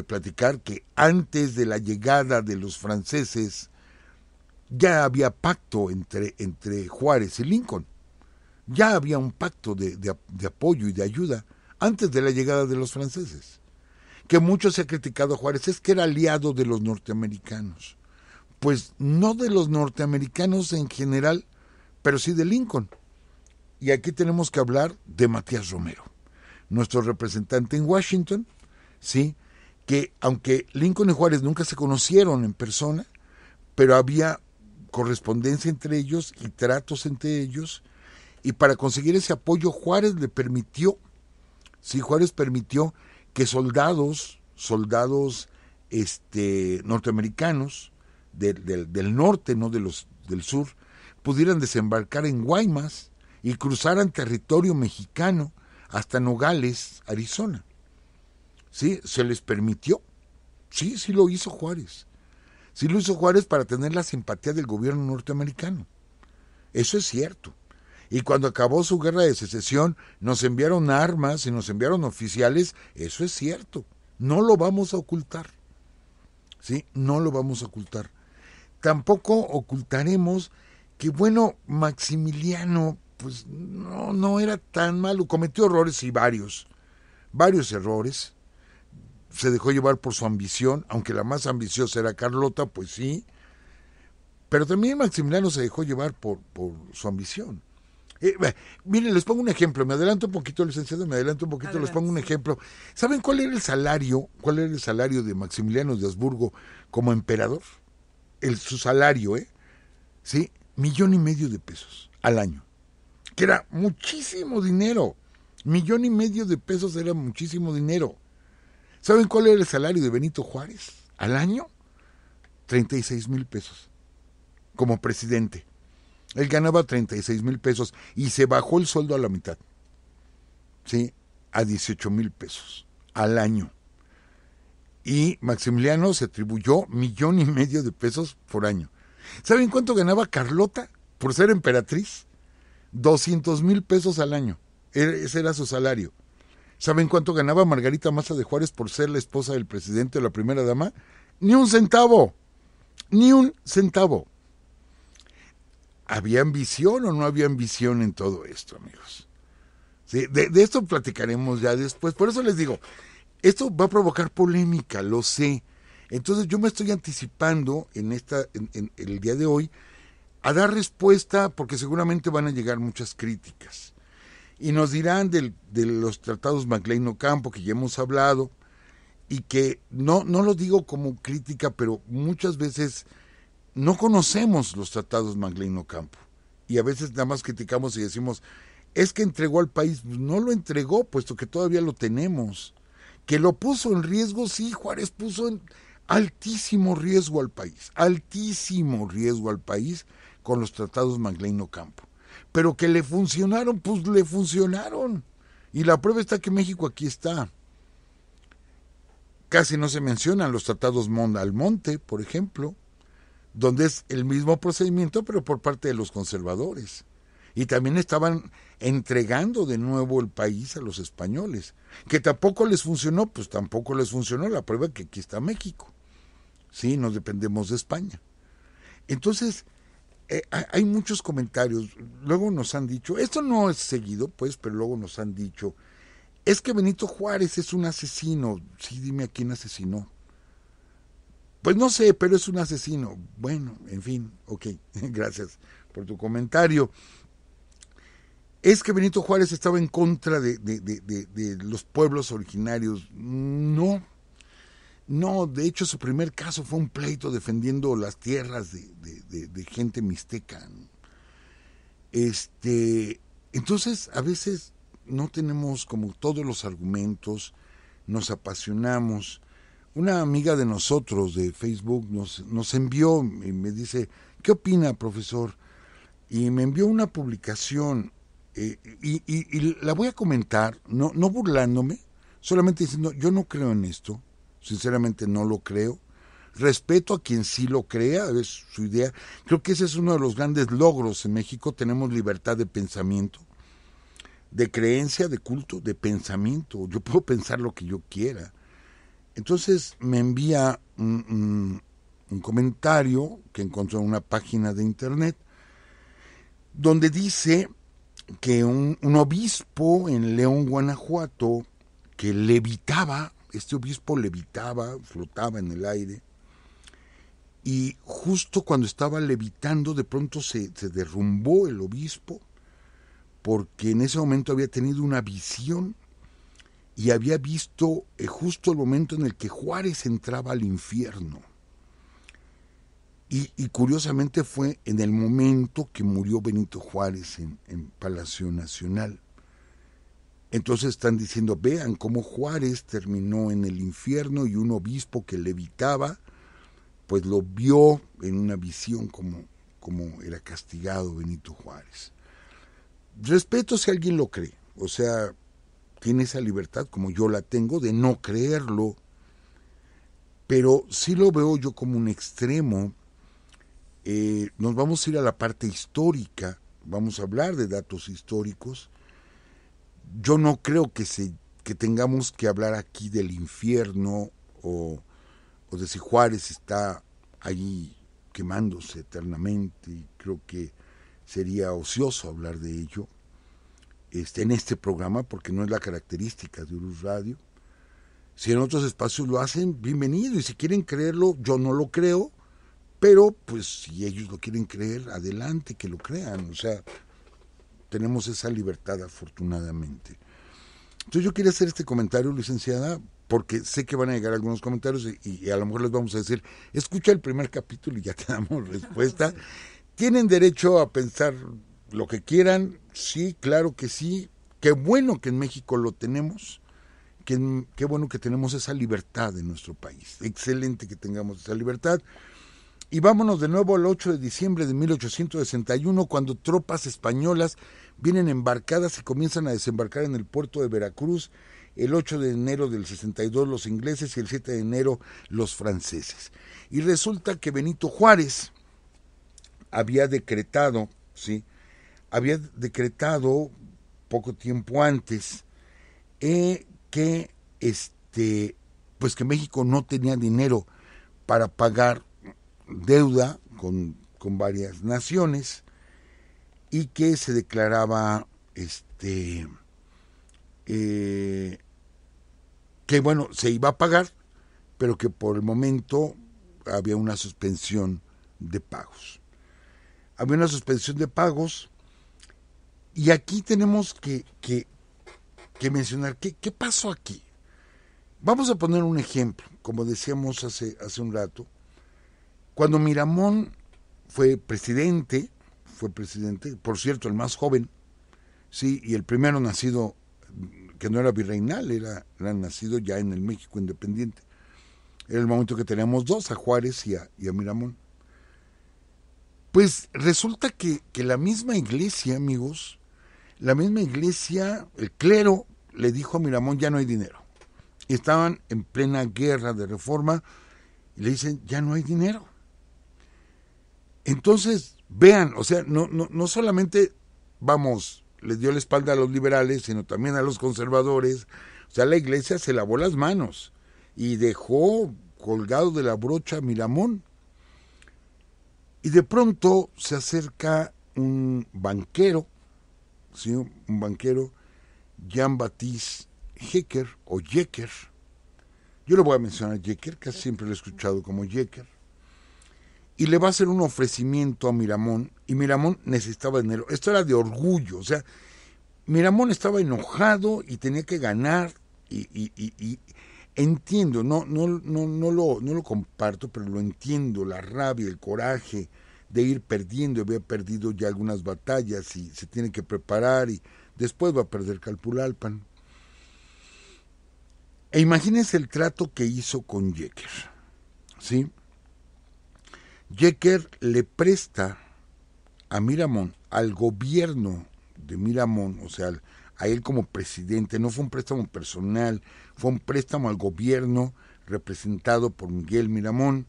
platicar que antes de la llegada de los franceses ya había pacto entre, entre Juárez y Lincoln. Ya había un pacto de apoyo y de ayuda antes de la llegada de los franceses. Que mucho se ha criticado a Juárez es que era aliado de los norteamericanos. Pues no de los norteamericanos en general, pero sí de Lincoln. Y aquí tenemos que hablar de Matías Romero, nuestro representante en Washington, ¿sí? que aunque Lincoln y Juárez nunca se conocieron en persona, pero había correspondencia entre ellos y tratos entre ellos, y para conseguir ese apoyo Juárez le permitió Sí, Juárez permitió que soldados, soldados este, norteamericanos del norte, no de los del sur, pudieran desembarcar en Guaymas y cruzaran territorio mexicano hasta Nogales, Arizona. Sí, se les permitió. Sí, sí lo hizo Juárez. Sí lo hizo Juárez para tener la simpatía del gobierno norteamericano. Eso es cierto. Y cuando acabó su guerra de secesión, nos enviaron armas y nos enviaron oficiales, eso es cierto, no lo vamos a ocultar. ¿Sí? No lo vamos a ocultar. Tampoco ocultaremos que, bueno, Maximiliano, pues no, no era tan malo, cometió errores y varios, varios errores. Se dejó llevar por su ambición, aunque la más ambiciosa era Carlota, pues sí. Pero también Maximiliano se dejó llevar por, por su ambición. Eh, miren, les pongo un ejemplo, me adelanto un poquito, licenciado, me adelanto un poquito, les pongo un ejemplo. ¿Saben cuál era el salario? ¿Cuál era el salario de Maximiliano de Habsburgo como emperador? El, su salario, ¿eh? ¿Sí? Millón y medio de pesos al año. Que era muchísimo dinero. Millón y medio de pesos era muchísimo dinero. ¿Saben cuál era el salario de Benito Juárez al año? 36 mil pesos como presidente. Él ganaba 36 mil pesos y se bajó el sueldo a la mitad. ¿Sí? A 18 mil pesos al año. Y Maximiliano se atribuyó millón y medio de pesos por año. ¿Saben cuánto ganaba Carlota por ser emperatriz? 200 mil pesos al año. Er, ese era su salario. ¿Saben cuánto ganaba Margarita Maza de Juárez por ser la esposa del presidente o la primera dama? Ni un centavo. Ni un centavo. ¿Había ambición o no había ambición en todo esto, amigos? ¿Sí? De, esto platicaremos ya después. Por eso les digo, esto va a provocar polémica, lo sé. Entonces yo me estoy anticipando en, esta, en, el día de hoy a dar respuesta porque seguramente van a llegar muchas críticas. Y nos dirán de los tratados Macleino Campo que ya hemos hablado y que no, no lo digo como crítica, pero muchas veces no conocemos los tratados Manglino Campo y a veces nada más criticamos y decimos, es que entregó al país, pues no lo entregó, puesto que todavía lo tenemos. Que lo puso en riesgo, sí, Juárez puso en altísimo riesgo al país, altísimo riesgo al país con los tratados Manglino Campo. Pero que le funcionaron, pues le funcionaron. Y la prueba está que México aquí está. Casi no se mencionan los tratados Monda al Monte, por ejemplo, donde es el mismo procedimiento, pero por parte de los conservadores. Y también estaban entregando de nuevo el país a los españoles, que tampoco les funcionó, pues tampoco les funcionó la prueba que aquí está México. Sí, nos dependemos de España. Entonces, eh, hay muchos comentarios. Luego nos han dicho, esto no es seguido, pues, pero luego nos han dicho, es que Benito Juárez es un asesino. Sí, dime a quién asesinó. Pues no sé, pero es un asesino. Bueno, en fin, ok, gracias por tu comentario. Es que Benito Juárez estaba en contra de, los pueblos originarios. No, no, de hecho su primer caso fue un pleito defendiendo las tierras de, gente mixteca. Este, entonces, a veces no tenemos como todos los argumentos, nos apasionamos una amiga de nosotros de Facebook nos, nos envió y me dice, ¿qué opina, profesor? Y me envió una publicación eh, y, y, la voy a comentar, no, no burlándome, solamente diciendo, yo no creo en esto, sinceramente no lo creo. Respeto a quien sí lo crea, es su idea. Creo que ese es uno de los grandes logros en México. Tenemos libertad de pensamiento, de creencia, de culto, de pensamiento. Yo puedo pensar lo que yo quiera entonces me envía un, comentario que encontró en una página de internet donde dice que un, obispo en León, Guanajuato, que levitaba, este obispo levitaba, flotaba en el aire, y justo cuando estaba levitando, de pronto se, se derrumbó el obispo, porque en ese momento había tenido una visión y había visto eh, justo el momento en el que Juárez entraba al infierno. Y, curiosamente fue en el momento que murió Benito Juárez en, Palacio Nacional. Entonces están diciendo, vean cómo Juárez terminó en el infierno y un obispo que levitaba, pues lo vio en una visión como, como era castigado Benito Juárez. Respeto si alguien lo cree, o sea, tiene esa libertad, como yo la tengo, de no creerlo. Pero sí lo veo yo como un extremo. Eh, nos vamos a ir a la parte histórica, vamos a hablar de datos históricos. Yo no creo que, se, que tengamos que hablar aquí del infierno o, o de si Juárez está ahí quemándose eternamente. Creo que sería ocioso hablar de ello este, en este programa, porque no es la característica de Urus Radio. Si en otros espacios lo hacen, bienvenido. Y si quieren creerlo, yo no lo creo, pero pues si ellos lo quieren creer, adelante, que lo crean. O sea, tenemos esa libertad afortunadamente. Entonces yo quería hacer este comentario, licenciada, porque sé que van a llegar algunos comentarios y, y a lo mejor les vamos a decir, escucha el primer capítulo y ya te damos respuesta. Tienen derecho a pensar lo que quieran, sí, claro que sí. Qué bueno que en México lo tenemos. Qué, bueno que tenemos esa libertad en nuestro país. Excelente que tengamos esa libertad. Y vámonos de nuevo al 8 de diciembre de 1861, cuando tropas españolas vienen embarcadas y comienzan a desembarcar en el puerto de Veracruz. El 8 de enero del 62 los ingleses y el 7 de enero los franceses. Y resulta que Benito Juárez había decretado, ¿sí? había decretado poco tiempo antes eh, que este pues que México no tenía dinero para pagar deuda con, varias naciones y que se declaraba este eh, que bueno se iba a pagar pero que por el momento había una suspensión de pagos había una suspensión de pagos y aquí tenemos que, mencionar ¿qué, pasó aquí. Vamos a poner un ejemplo, como decíamos hace, hace un rato. Cuando Miramón fue presidente, fue presidente, por cierto, el más joven, sí, y el primero nacido que no era virreinal, era, nacido ya en el México independiente. Era el momento que teníamos dos, a Juárez y a, Miramón. Pues resulta que, que la misma iglesia, amigos, la misma iglesia, el clero, le dijo a Miramón, ya no hay dinero. Estaban en plena guerra de reforma y le dicen, ya no hay dinero. Entonces, vean, o sea, no, solamente, vamos, le dio la espalda a los liberales, sino también a los conservadores. O sea, la iglesia se lavó las manos y dejó colgado de la brocha a Miramón. Y de pronto se acerca un banquero ¿sí? un banquero, Jean-Baptiste Hecker o Jecker. Yo le voy a mencionar Jecker, que siempre lo he escuchado como Jecker. Y le va a hacer un ofrecimiento a Miramón, y Miramón necesitaba dinero. Esto era de orgullo, o sea, Miramón estaba enojado y tenía que ganar, y, entiendo, no, no, no, no, lo, no lo comparto, pero lo entiendo, la rabia, el coraje, de ir perdiendo, había perdido ya algunas batallas y se tiene que preparar y después va a perder Calpulalpan. E imagínense el trato que hizo con Jecker. ¿sí? Jecker le presta a Miramón, al gobierno de Miramón, o sea, a él como presidente, no fue un préstamo personal, fue un préstamo al gobierno representado por Miguel Miramón,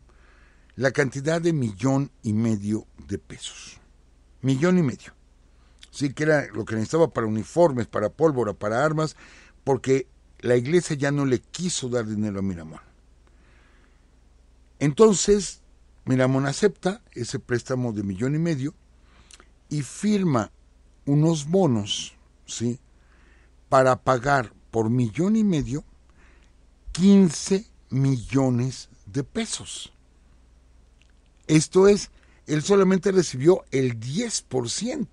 la cantidad de millón y medio de pesos. Millón y medio. Sí, que era lo que necesitaba para uniformes, para pólvora, para armas, porque la iglesia ya no le quiso dar dinero a Miramón. Entonces, Miramón acepta ese préstamo de millón y medio y firma unos bonos, ¿sí? Para pagar por millón y medio 15 millones de pesos. Esto es, él solamente recibió el 10%.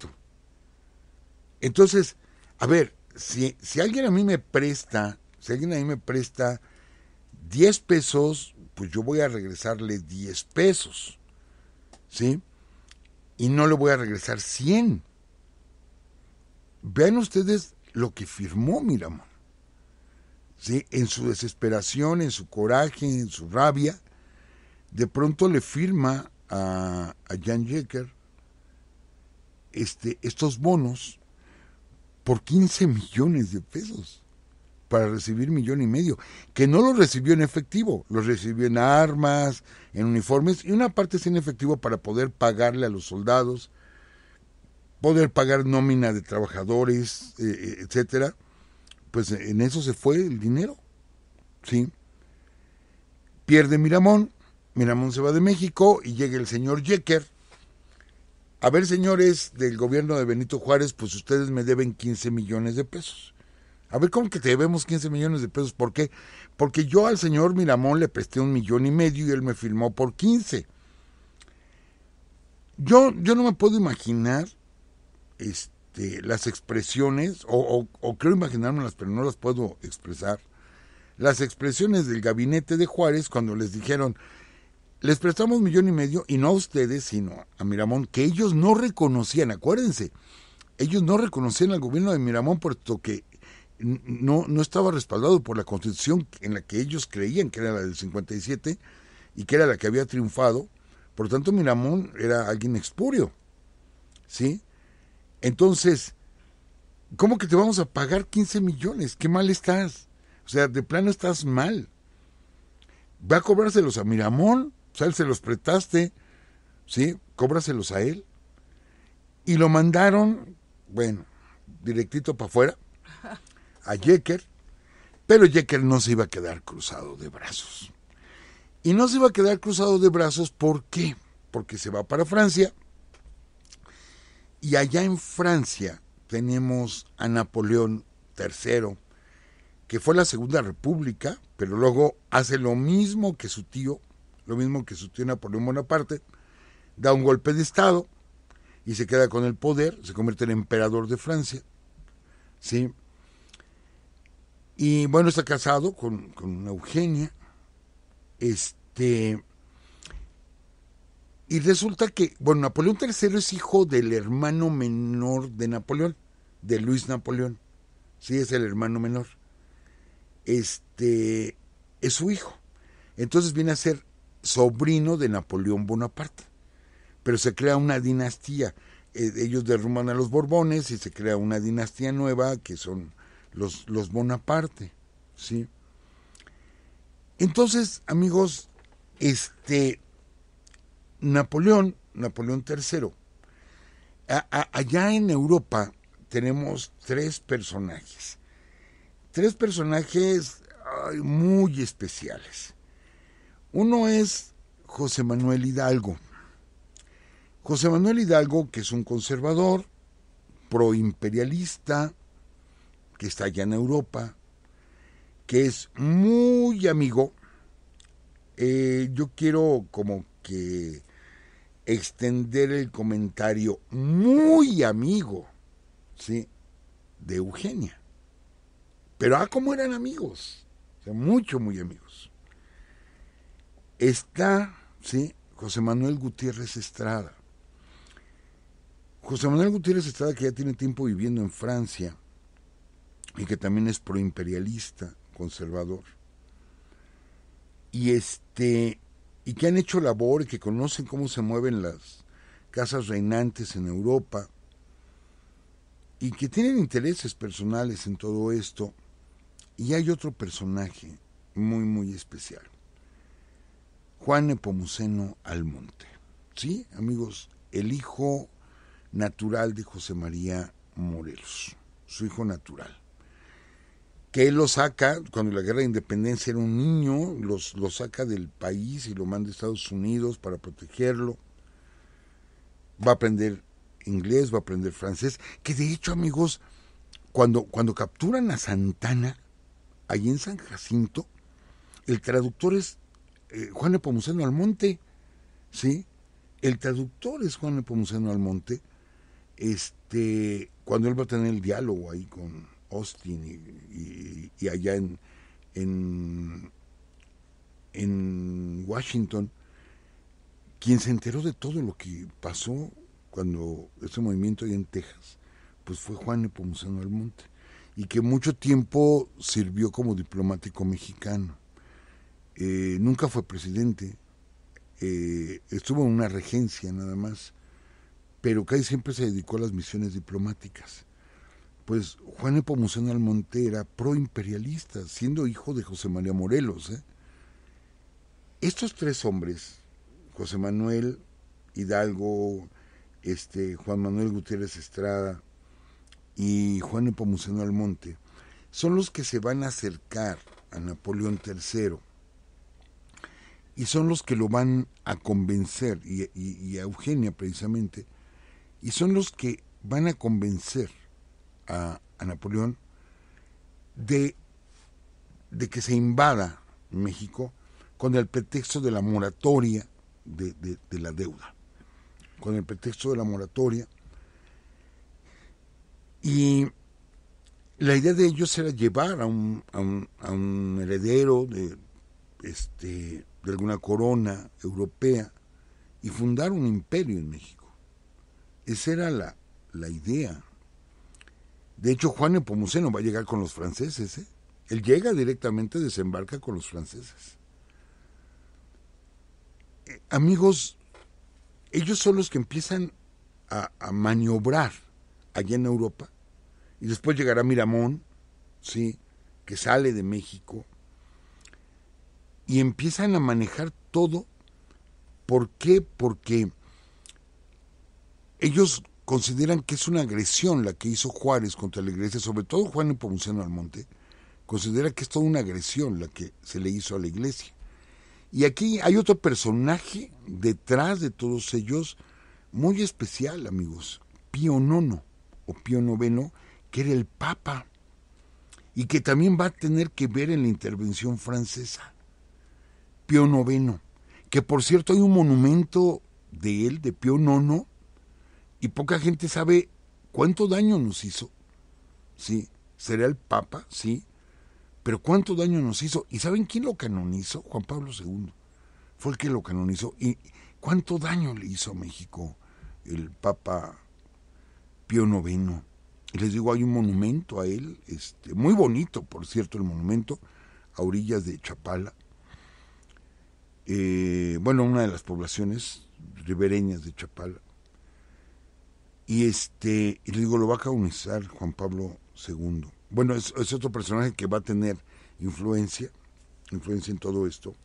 Entonces, a ver, si, alguien a mí me presta, si alguien a mí me presta 10 pesos, pues yo voy a regresarle 10 pesos, ¿sí? Y no le voy a regresar 100. Vean ustedes lo que firmó Miramón. ¿Sí? En su desesperación, en su coraje, en su rabia, de pronto le firma a, Jan Jecker este, estos bonos por 15 millones de pesos para recibir millón y medio, que no lo recibió en efectivo, lo recibió en armas, en uniformes y una parte sin efectivo para poder pagarle a los soldados, poder pagar nómina de trabajadores, eh, eh, etcétera. Pues en eso se fue el dinero. Sí. Pierde Miramón, Miramón se va de México y llega el señor Yecker. A ver, señores del gobierno de Benito Juárez, pues ustedes me deben 15 millones de pesos. A ver, ¿cómo que te debemos 15 millones de pesos? ¿Por qué? Porque yo al señor Miramón le presté un millón y medio y él me firmó por 15. Yo, yo no me puedo imaginar este, las expresiones, o, o creo imaginármelas, pero no las puedo expresar. Las expresiones del gabinete de Juárez cuando les dijeron, les prestamos un millón y medio, y no a ustedes, sino a Miramón, que ellos no reconocían, acuérdense, ellos no reconocían al gobierno de Miramón puesto que no, no estaba respaldado por la constitución en la que ellos creían que era la del 57 y que era la que había triunfado. Por lo tanto, Miramón era alguien expurio. ¿Sí? Entonces, ¿cómo que te vamos a pagar 15 millones? ¿Qué mal estás? O sea, de plano estás mal. Va a cobrárselos a Miramón o sea, él se los prestaste, ¿sí? Cóbraselos a él. Y lo mandaron, bueno, directito para afuera, a Jeker, pero Jekyll no se iba a quedar cruzado de brazos. Y no se iba a quedar cruzado de brazos, ¿por qué? Porque se va para Francia. Y allá en Francia tenemos a Napoleón III, que fue la Segunda República, pero luego hace lo mismo que su tío lo mismo que sostiene Napoleón Bonaparte, da un golpe de Estado y se queda con el poder, se convierte en emperador de Francia. ¿sí? Y bueno, está casado con, con una Eugenia. Este, y resulta que, bueno, Napoleón III es hijo del hermano menor de Napoleón, de Luis Napoleón. Sí, es el hermano menor. Este es su hijo. Entonces viene a ser sobrino de Napoleón Bonaparte. Pero se crea una dinastía. Eh, ellos derrumban a los Borbones y se crea una dinastía nueva que son los, los Bonaparte. ¿sí? Entonces, amigos, este Napoleón, Napoleón III, allá en Europa tenemos tres personajes. Tres personajes muy especiales. Uno es José Manuel Hidalgo. José Manuel Hidalgo, que es un conservador, proimperialista, que está allá en Europa, que es muy amigo. Eh, yo quiero como que extender el comentario muy amigo, ¿sí? De Eugenia. Pero ah, como eran amigos, o sea, mucho, muy amigos está ¿sí? José Manuel Gutiérrez Estrada. José Manuel Gutiérrez Estrada, que ya tiene tiempo viviendo en Francia y que también es proimperialista, conservador. Y este y que han hecho labor y que conocen cómo se mueven las casas reinantes en Europa y que tienen intereses personales en todo esto. Y hay otro personaje muy muy especial. Juan Epomuceno Almonte. ¿Sí, amigos? El hijo natural de José María Morelos, su hijo natural. Que él lo saca, cuando la guerra de independencia era un niño, los, lo saca del país y lo manda a Estados Unidos para protegerlo. Va a aprender inglés, va a aprender francés. Que de hecho, amigos, cuando, cuando capturan a Santana, allí en San Jacinto, el traductor es eh, Juan Nepomuceno Almonte, ¿sí? El traductor es Juan Nepomuceno Almonte, este, cuando él va a tener el diálogo ahí con Austin y, allá en, en, Washington, quien se enteró de todo lo que pasó cuando ese movimiento ahí en Texas, pues fue Juan Nepomuceno Almonte, y que mucho tiempo sirvió como diplomático mexicano. Eh, nunca fue presidente, eh, estuvo en una regencia nada más, pero casi siempre se dedicó a las misiones diplomáticas. Pues Juan Epomuceno Almonte era proimperialista, siendo hijo de José María Morelos. ¿eh? Estos tres hombres, José Manuel Hidalgo, este, Juan Manuel Gutiérrez Estrada y Juan Epomuceno Almonte, son los que se van a acercar a Napoleón III y son los que lo van a convencer, y, a Eugenia precisamente, y son los que van a convencer a, Napoleón de, de, que se invada México con el pretexto de la moratoria de, la deuda, con el pretexto de la moratoria. Y la idea de ellos era llevar a un, a un heredero de este de alguna corona europea y fundar un imperio en México. Esa era la, idea. De hecho, Juan Epomuceno va a llegar con los franceses. ¿eh? Él llega directamente, desembarca con los franceses. Eh, amigos, ellos son los que empiezan a, a, maniobrar allá en Europa. Y después llegará Miramón, ¿sí? que sale de México, y empiezan a manejar todo. ¿Por qué? Porque ellos consideran que es una agresión la que hizo Juárez contra la iglesia, sobre todo Juan Nepomuceno Almonte, considera que es toda una agresión la que se le hizo a la iglesia. Y aquí hay otro personaje detrás de todos ellos muy especial, amigos, Pío IX o Pío IX, que era el Papa y que también va a tener que ver en la intervención francesa. Pío IX, que por cierto hay un monumento de él, de Pío IX, y poca gente sabe cuánto daño nos hizo. Sí, sería el Papa, sí, pero cuánto daño nos hizo. ¿Y saben quién lo canonizó? Juan Pablo II. Fue el que lo canonizó. ¿Y cuánto daño le hizo a México el Papa Pío IX? Y les digo, hay un monumento a él, este, muy bonito, por cierto, el monumento, a orillas de Chapala. Eh, bueno, una de las poblaciones ribereñas de Chapala. Y este, le digo, lo va a canonizar Juan Pablo II. Bueno, es, es, otro personaje que va a tener influencia, influencia en todo esto.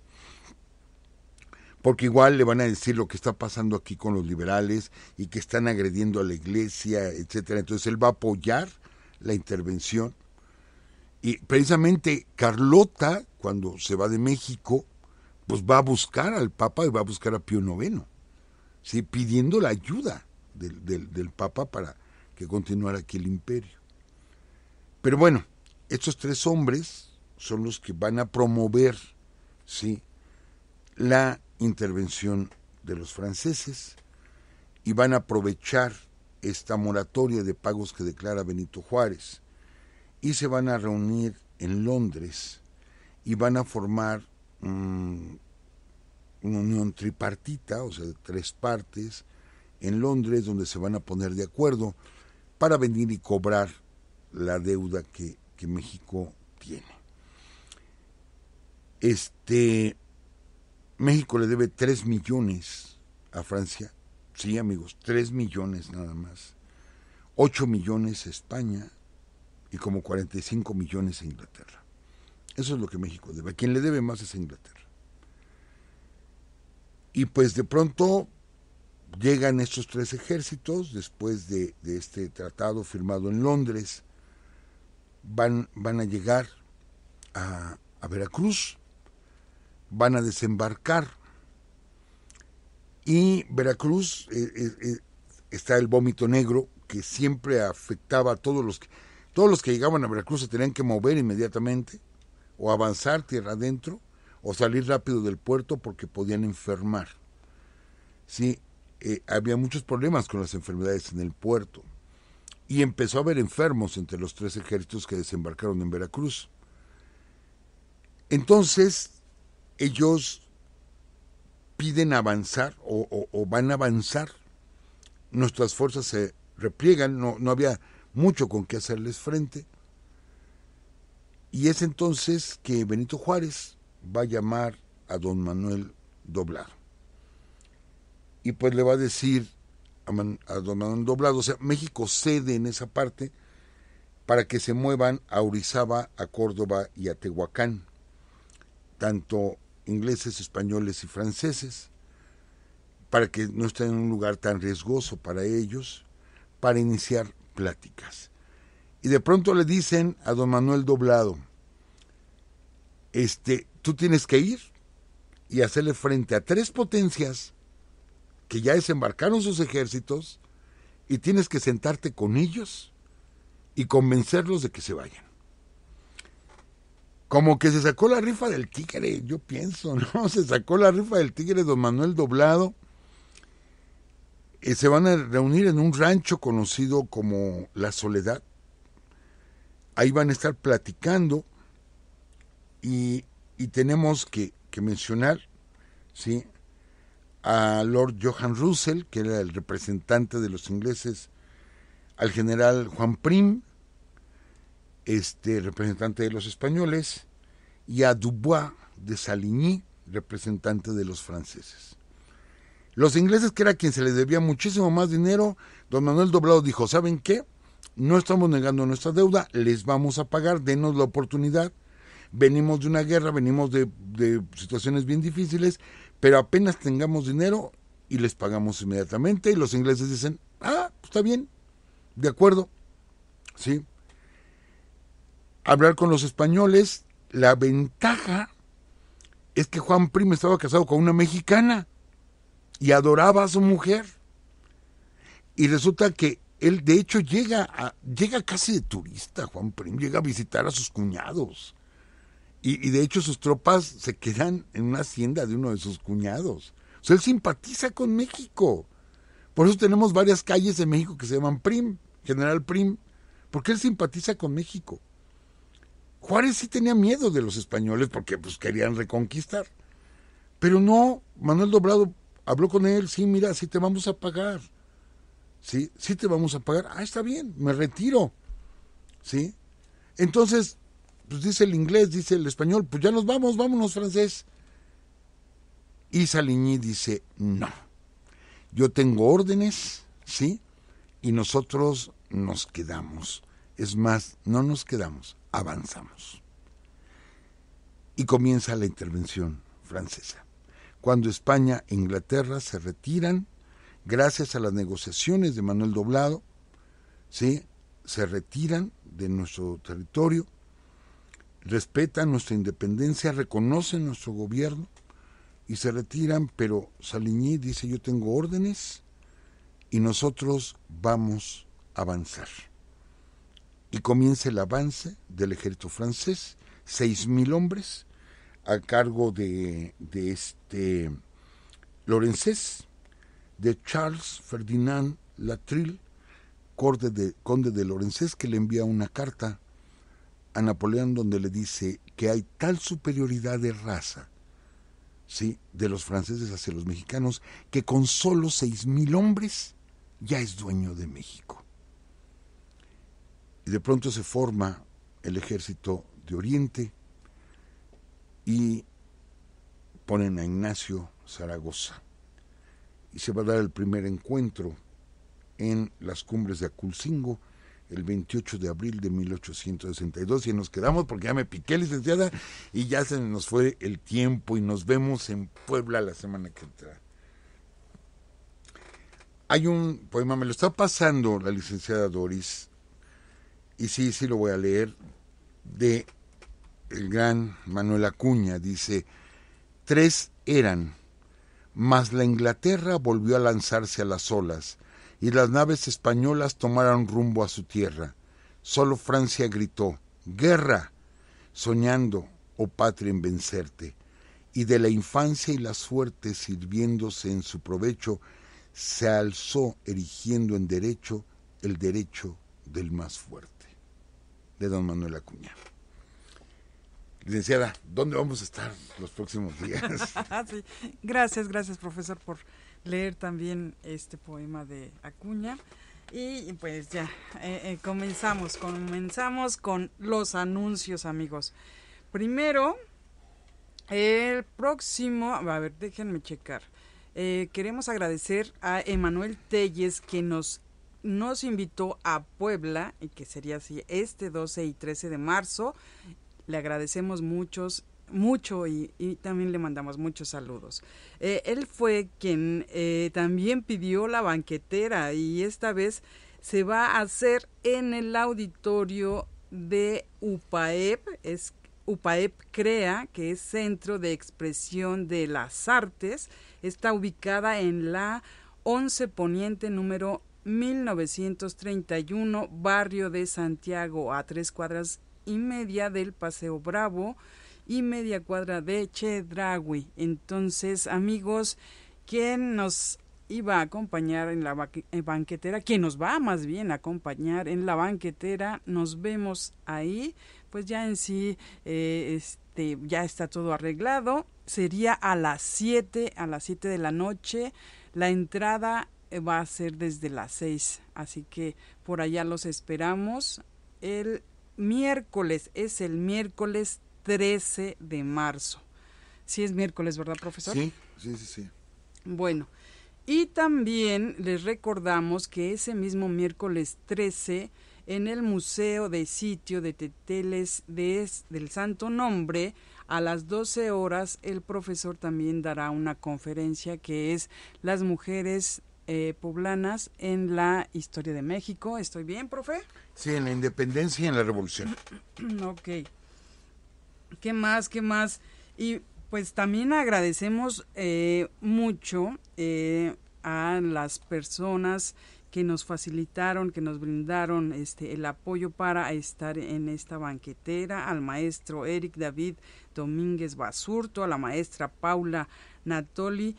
Porque igual le van a decir lo que está pasando aquí con los liberales y que están agrediendo a la iglesia, etcétera. Entonces él va a apoyar la intervención. Y precisamente Carlota, cuando se va de México, pues va a buscar al Papa y va a buscar a Pío IX, ¿sí? pidiendo la ayuda del, Papa para que continuara aquí el imperio. Pero bueno, estos tres hombres son los que van a promover ¿sí? la intervención de los franceses y van a aprovechar esta moratoria de pagos que declara Benito Juárez y se van a reunir en Londres y van a formar Mm, una unión tripartita, o sea, de tres partes, en Londres, donde se van a poner de acuerdo para venir y cobrar la deuda que, México tiene. Este, México le debe 3 millones a Francia, sí amigos, 3 millones nada más, 8 millones a España y como 45 millones a Inglaterra. Eso es lo que México debe. quien le debe más es a Inglaterra. Y pues de pronto llegan estos tres ejércitos después de, este tratado firmado en Londres. Van, van a llegar a, Veracruz, van a desembarcar y Veracruz eh, eh, eh, está el vómito negro que siempre afectaba a todos los que, todos los que llegaban a Veracruz se tenían que mover inmediatamente o avanzar tierra adentro o salir rápido del puerto porque podían enfermar. Sí, eh, había muchos problemas con las enfermedades en el puerto y empezó a haber enfermos entre los tres ejércitos que desembarcaron en Veracruz. Entonces, ellos piden avanzar o, van a avanzar. Nuestras fuerzas se repliegan, no, no había mucho con qué hacerles frente y es entonces que Benito Juárez va a llamar a don Manuel Doblado. Y pues le va a decir a, don Manuel Doblado, o sea, México cede en esa parte para que se muevan a Orizaba, a Córdoba y a Tehuacán, tanto ingleses, españoles y franceses, para que no estén en un lugar tan riesgoso para ellos, para iniciar pláticas y de pronto le dicen a don Manuel Doblado, este, tú tienes que ir y hacerle frente a tres potencias que ya desembarcaron sus ejércitos y tienes que sentarte con ellos y convencerlos de que se vayan. Como que se sacó la rifa del tigre, yo pienso, ¿no? Se sacó la rifa del tigre don Manuel Doblado. Y eh, se van a reunir en un rancho conocido como La Soledad ahí van a estar platicando y, tenemos que, mencionar ¿sí? a Lord Johan Russell, que era el representante de los ingleses, al general Juan Prim, este representante de los españoles, y a Dubois de Saligny, representante de los franceses. Los ingleses, que era quien se les debía muchísimo más dinero, don Manuel Doblado dijo, ¿saben qué? no estamos negando nuestra deuda, les vamos a pagar, denos la oportunidad. Venimos de una guerra, venimos de, situaciones bien difíciles, pero apenas tengamos dinero y les pagamos inmediatamente. Y los ingleses dicen, ah, pues está bien, de acuerdo, ¿sí? Hablar con los españoles, la ventaja es que Juan Primo estaba casado con una mexicana y adoraba a su mujer. Y resulta que él de hecho llega, llega casi de turista, Juan Prim, llega a visitar a sus cuñados. Y, de hecho sus tropas se quedan en una hacienda de uno de sus cuñados. O sea, él simpatiza con México. Por eso tenemos varias calles en México que se llaman Prim, General Prim, porque él simpatiza con México. Juárez sí tenía miedo de los españoles porque pues querían reconquistar. Pero no, Manuel Doblado habló con él, sí, mira, sí te vamos a pagar. ¿sí? Sí te vamos a pagar. Ah, está bien, me retiro, ¿sí? Entonces, pues dice el inglés, dice el español, pues ya nos vamos, vámonos francés. Y Saligny dice, no, yo tengo órdenes, ¿sí? Y nosotros nos quedamos. Es más, no nos quedamos, avanzamos. Y comienza la intervención francesa. Cuando España e Inglaterra se retiran, gracias a las negociaciones de Manuel Doblado, ¿sí? se retiran de nuestro territorio, respetan nuestra independencia, reconocen nuestro gobierno y se retiran, pero Saligny dice yo tengo órdenes y nosotros vamos a avanzar. Y comienza el avance del ejército francés, seis mil hombres a cargo de, de este Lorenzés, de Charles Ferdinand Latril, conde de, conde de Lorenzés, que le envía una carta a Napoleón donde le dice que hay tal superioridad de raza, ¿sí? de los franceses hacia los mexicanos, que con solo seis mil hombres ya es dueño de México. Y de pronto se forma el ejército de Oriente y ponen a Ignacio Zaragoza y se va a dar el primer encuentro en las cumbres de Aculcingo el 28 de abril de 1862 y nos quedamos porque ya me piqué licenciada y ya se nos fue el tiempo y nos vemos en Puebla la semana que entra. Hay un poema, me lo está pasando la licenciada Doris y sí, sí lo voy a leer de el gran Manuel Acuña, dice, tres eran mas la Inglaterra volvió a lanzarse a las olas, y las naves españolas tomaron rumbo a su tierra. Solo Francia gritó, ¡Guerra! soñando, oh patria, en vencerte. Y de la infancia y la suerte sirviéndose en su provecho, se alzó erigiendo en derecho el derecho del más fuerte. De don Manuel Acuña. Licenciada, ¿dónde vamos a estar los próximos días? Ah, gracias, gracias profesor por leer también este poema de Acuña. Y pues ya, eh, eh, comenzamos, comenzamos con los anuncios amigos. Primero, el próximo, a ver, déjenme checar. Eh, queremos agradecer a Emanuel Telles que nos, nos invitó a Puebla y que sería así este 12 y 13 de marzo le agradecemos muchos mucho y, también le mandamos muchos saludos. Eh, él fue quien eh, también pidió la banquetera y esta vez se va a hacer en el auditorio de UPAEP, es UPAEP CREA, que es Centro de Expresión de las Artes, está ubicada en la 11 Poniente número 1931, barrio de Santiago, a tres cuadras y media del Paseo Bravo y media cuadra de Chedragui. Entonces, amigos, ¿quién nos iba a acompañar en la eh, banquetera? ¿Quién nos va más bien a acompañar en la banquetera? Nos vemos ahí. Pues ya en sí, eh, este, ya está todo arreglado. Sería a las 7, a las 7 de la noche. La entrada eh, va a ser desde las 6, así que por allá los esperamos. El miércoles, es el miércoles 13 de marzo. Sí es miércoles, ¿verdad, profesor? Sí, sí, sí, Bueno, y también les recordamos que ese mismo miércoles 13 en el Museo de Sitio de Teteles de, del Santo Nombre. A las 12 horas el profesor también dará una conferencia que es Las mujeres eh, poblanas en la historia de México. ¿Estoy bien, profe? Sí, en la independencia y en la revolución. ok. ¿Qué más? ¿Qué más? Y pues también agradecemos eh, mucho eh, a las personas que nos facilitaron, que nos brindaron este, el apoyo para estar en esta banquetera, al maestro Eric David Domínguez Basurto, a la maestra Paula Natoli,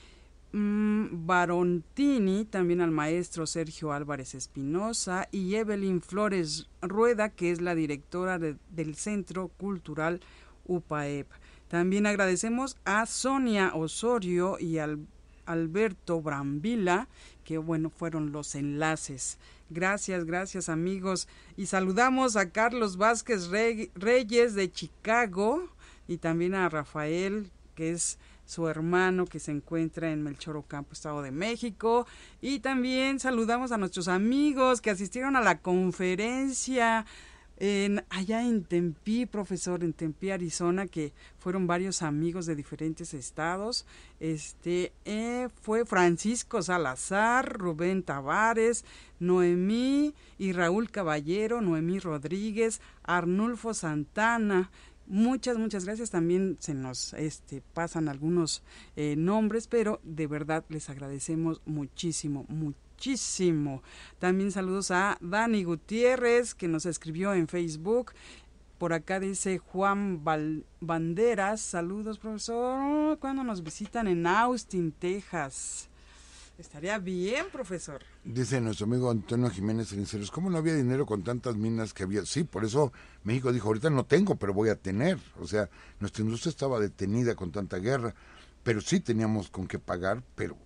Mm, Barontini, también al maestro Sergio Álvarez Espinosa y Evelyn Flores Rueda, que es la directora del Centro Cultural UPAEP. También agradecemos a Sonia Osorio y al Alberto Brambila, que bueno, fueron los enlaces. Gracias, gracias amigos. Y saludamos a Carlos Vázquez Reyes de Chicago y también a Rafael, que es su hermano que se encuentra en Melchor Ocampo, Estado de México. Y también saludamos a nuestros amigos que asistieron a la conferencia en, allá en tempí profesor, en tempí Arizona, que fueron varios amigos de diferentes estados. Este eh, fue Francisco Salazar, Rubén Tavares, Noemí y Raúl Caballero, Noemí Rodríguez, Arnulfo Santana, Muchas, muchas gracias. También se nos este, pasan algunos eh, nombres, pero de verdad les agradecemos muchísimo, muchísimo. También saludos a Dani Gutiérrez, que nos escribió en Facebook. Por acá dice Juan Banderas. Saludos, profesor. Oh, Cuando nos visitan en Austin, Texas. Estaría bien, profesor. Dice nuestro amigo Antonio Jiménez sinceros ¿cómo no había dinero con tantas minas que había? Sí, por eso México dijo, ahorita no tengo, pero voy a tener. O sea, nuestra industria estaba detenida con tanta guerra, pero sí teníamos con qué pagar, pero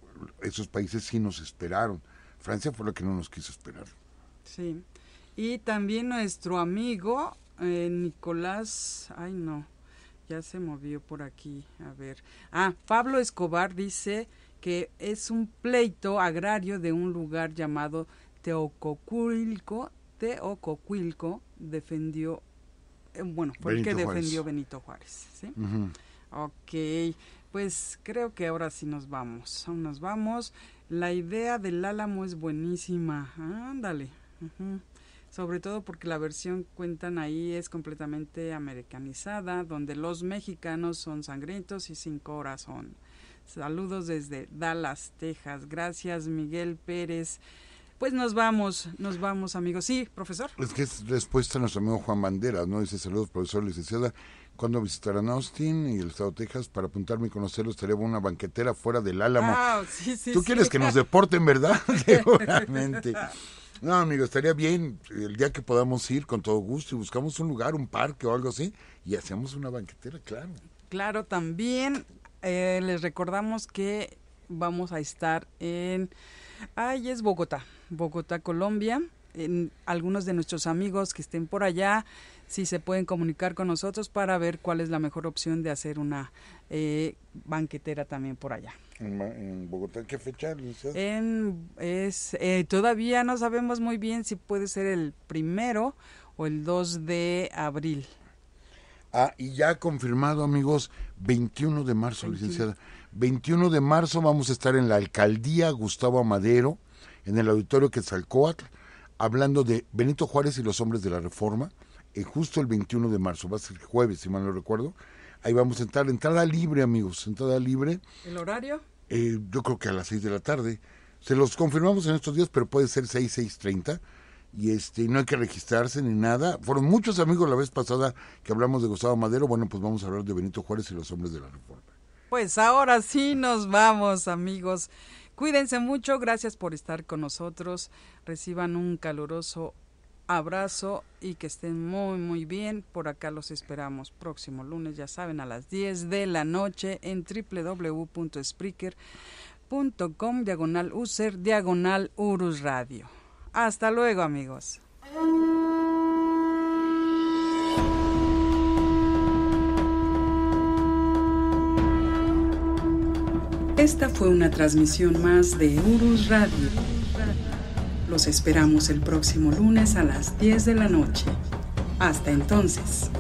esos países sí nos esperaron. Francia fue la que no nos quiso esperar. Sí. Y también nuestro amigo eh, Nicolás, ay no, ya se movió por aquí, a ver. Ah, Pablo Escobar dice que es un pleito agrario de un lugar llamado Teococuilco. Teococuilco defendió, eh, bueno, porque defendió Benito Juárez. ¿sí? Ok, pues creo que ahora sí nos vamos. Aún nos vamos. La idea del álamo es buenísima. Ándale. Sobre todo porque la versión cuentan ahí es completamente americanizada, donde los mexicanos son sangrientos y sin corazón. Saludos desde Dallas, Texas. Gracias, Miguel Pérez. Pues nos vamos, nos vamos, amigos. Sí, profesor. Es que es respuesta a nuestro amigo Juan Banderas, ¿no? Dice, saludos, profesor, licenciada. ¿Cuándo visitarán Austin y el estado de Texas? Para apuntarme y conocerlos, estaría una banquetera fuera del Álamo. Ah, oh, Tú quieres que nos deporten, ¿verdad? No, amigo, estaría bien eh, el día que podamos ir con todo gusto y buscamos un lugar, un parque o algo así y hacemos una banquetera, claro. Claro, también eh, les recordamos que vamos a estar en... Ay, es Bogotá, Bogotá, Colombia. En algunos de nuestros amigos que estén por allá, si se pueden comunicar con nosotros para ver cuál es la mejor opción de hacer una eh, banquetera también por allá. ¿En Bogotá qué fecha, En, es, eh, todavía no sabemos muy bien si puede ser el primero o el 2 de abril. Ah, y ya confirmado, amigos, 21 de marzo, licenciada. 21 de marzo vamos a estar en la alcaldía Gustavo Amadero, en el auditorio Quetzalcoatl, hablando de Benito Juárez y los hombres de la reforma, eh, justo el 21 de marzo, va a ser jueves, si mal no recuerdo. Ahí vamos a entrar, entrada libre, amigos, entrada libre. ¿El horario? Eh, yo creo que a las 6 de la tarde. Se los confirmamos en estos días, pero puede ser seis, 6.30 y este no hay que registrarse ni nada. Fueron muchos amigos la vez pasada que hablamos de Gustavo Madero, bueno, pues vamos a hablar de Benito Juárez y los hombres de la Reforma. Pues ahora sí nos vamos, amigos. Cuídense mucho, gracias por estar con nosotros. Reciban un caluroso abrazo y que estén muy muy bien. Por acá los esperamos próximo lunes, ya saben, a las 10 de la noche en www.spreaker.com diagonal user diagonal urus radio. Hasta luego amigos. Esta fue una transmisión más de Urus Radio. Los esperamos el próximo lunes a las 10 de la noche. Hasta entonces.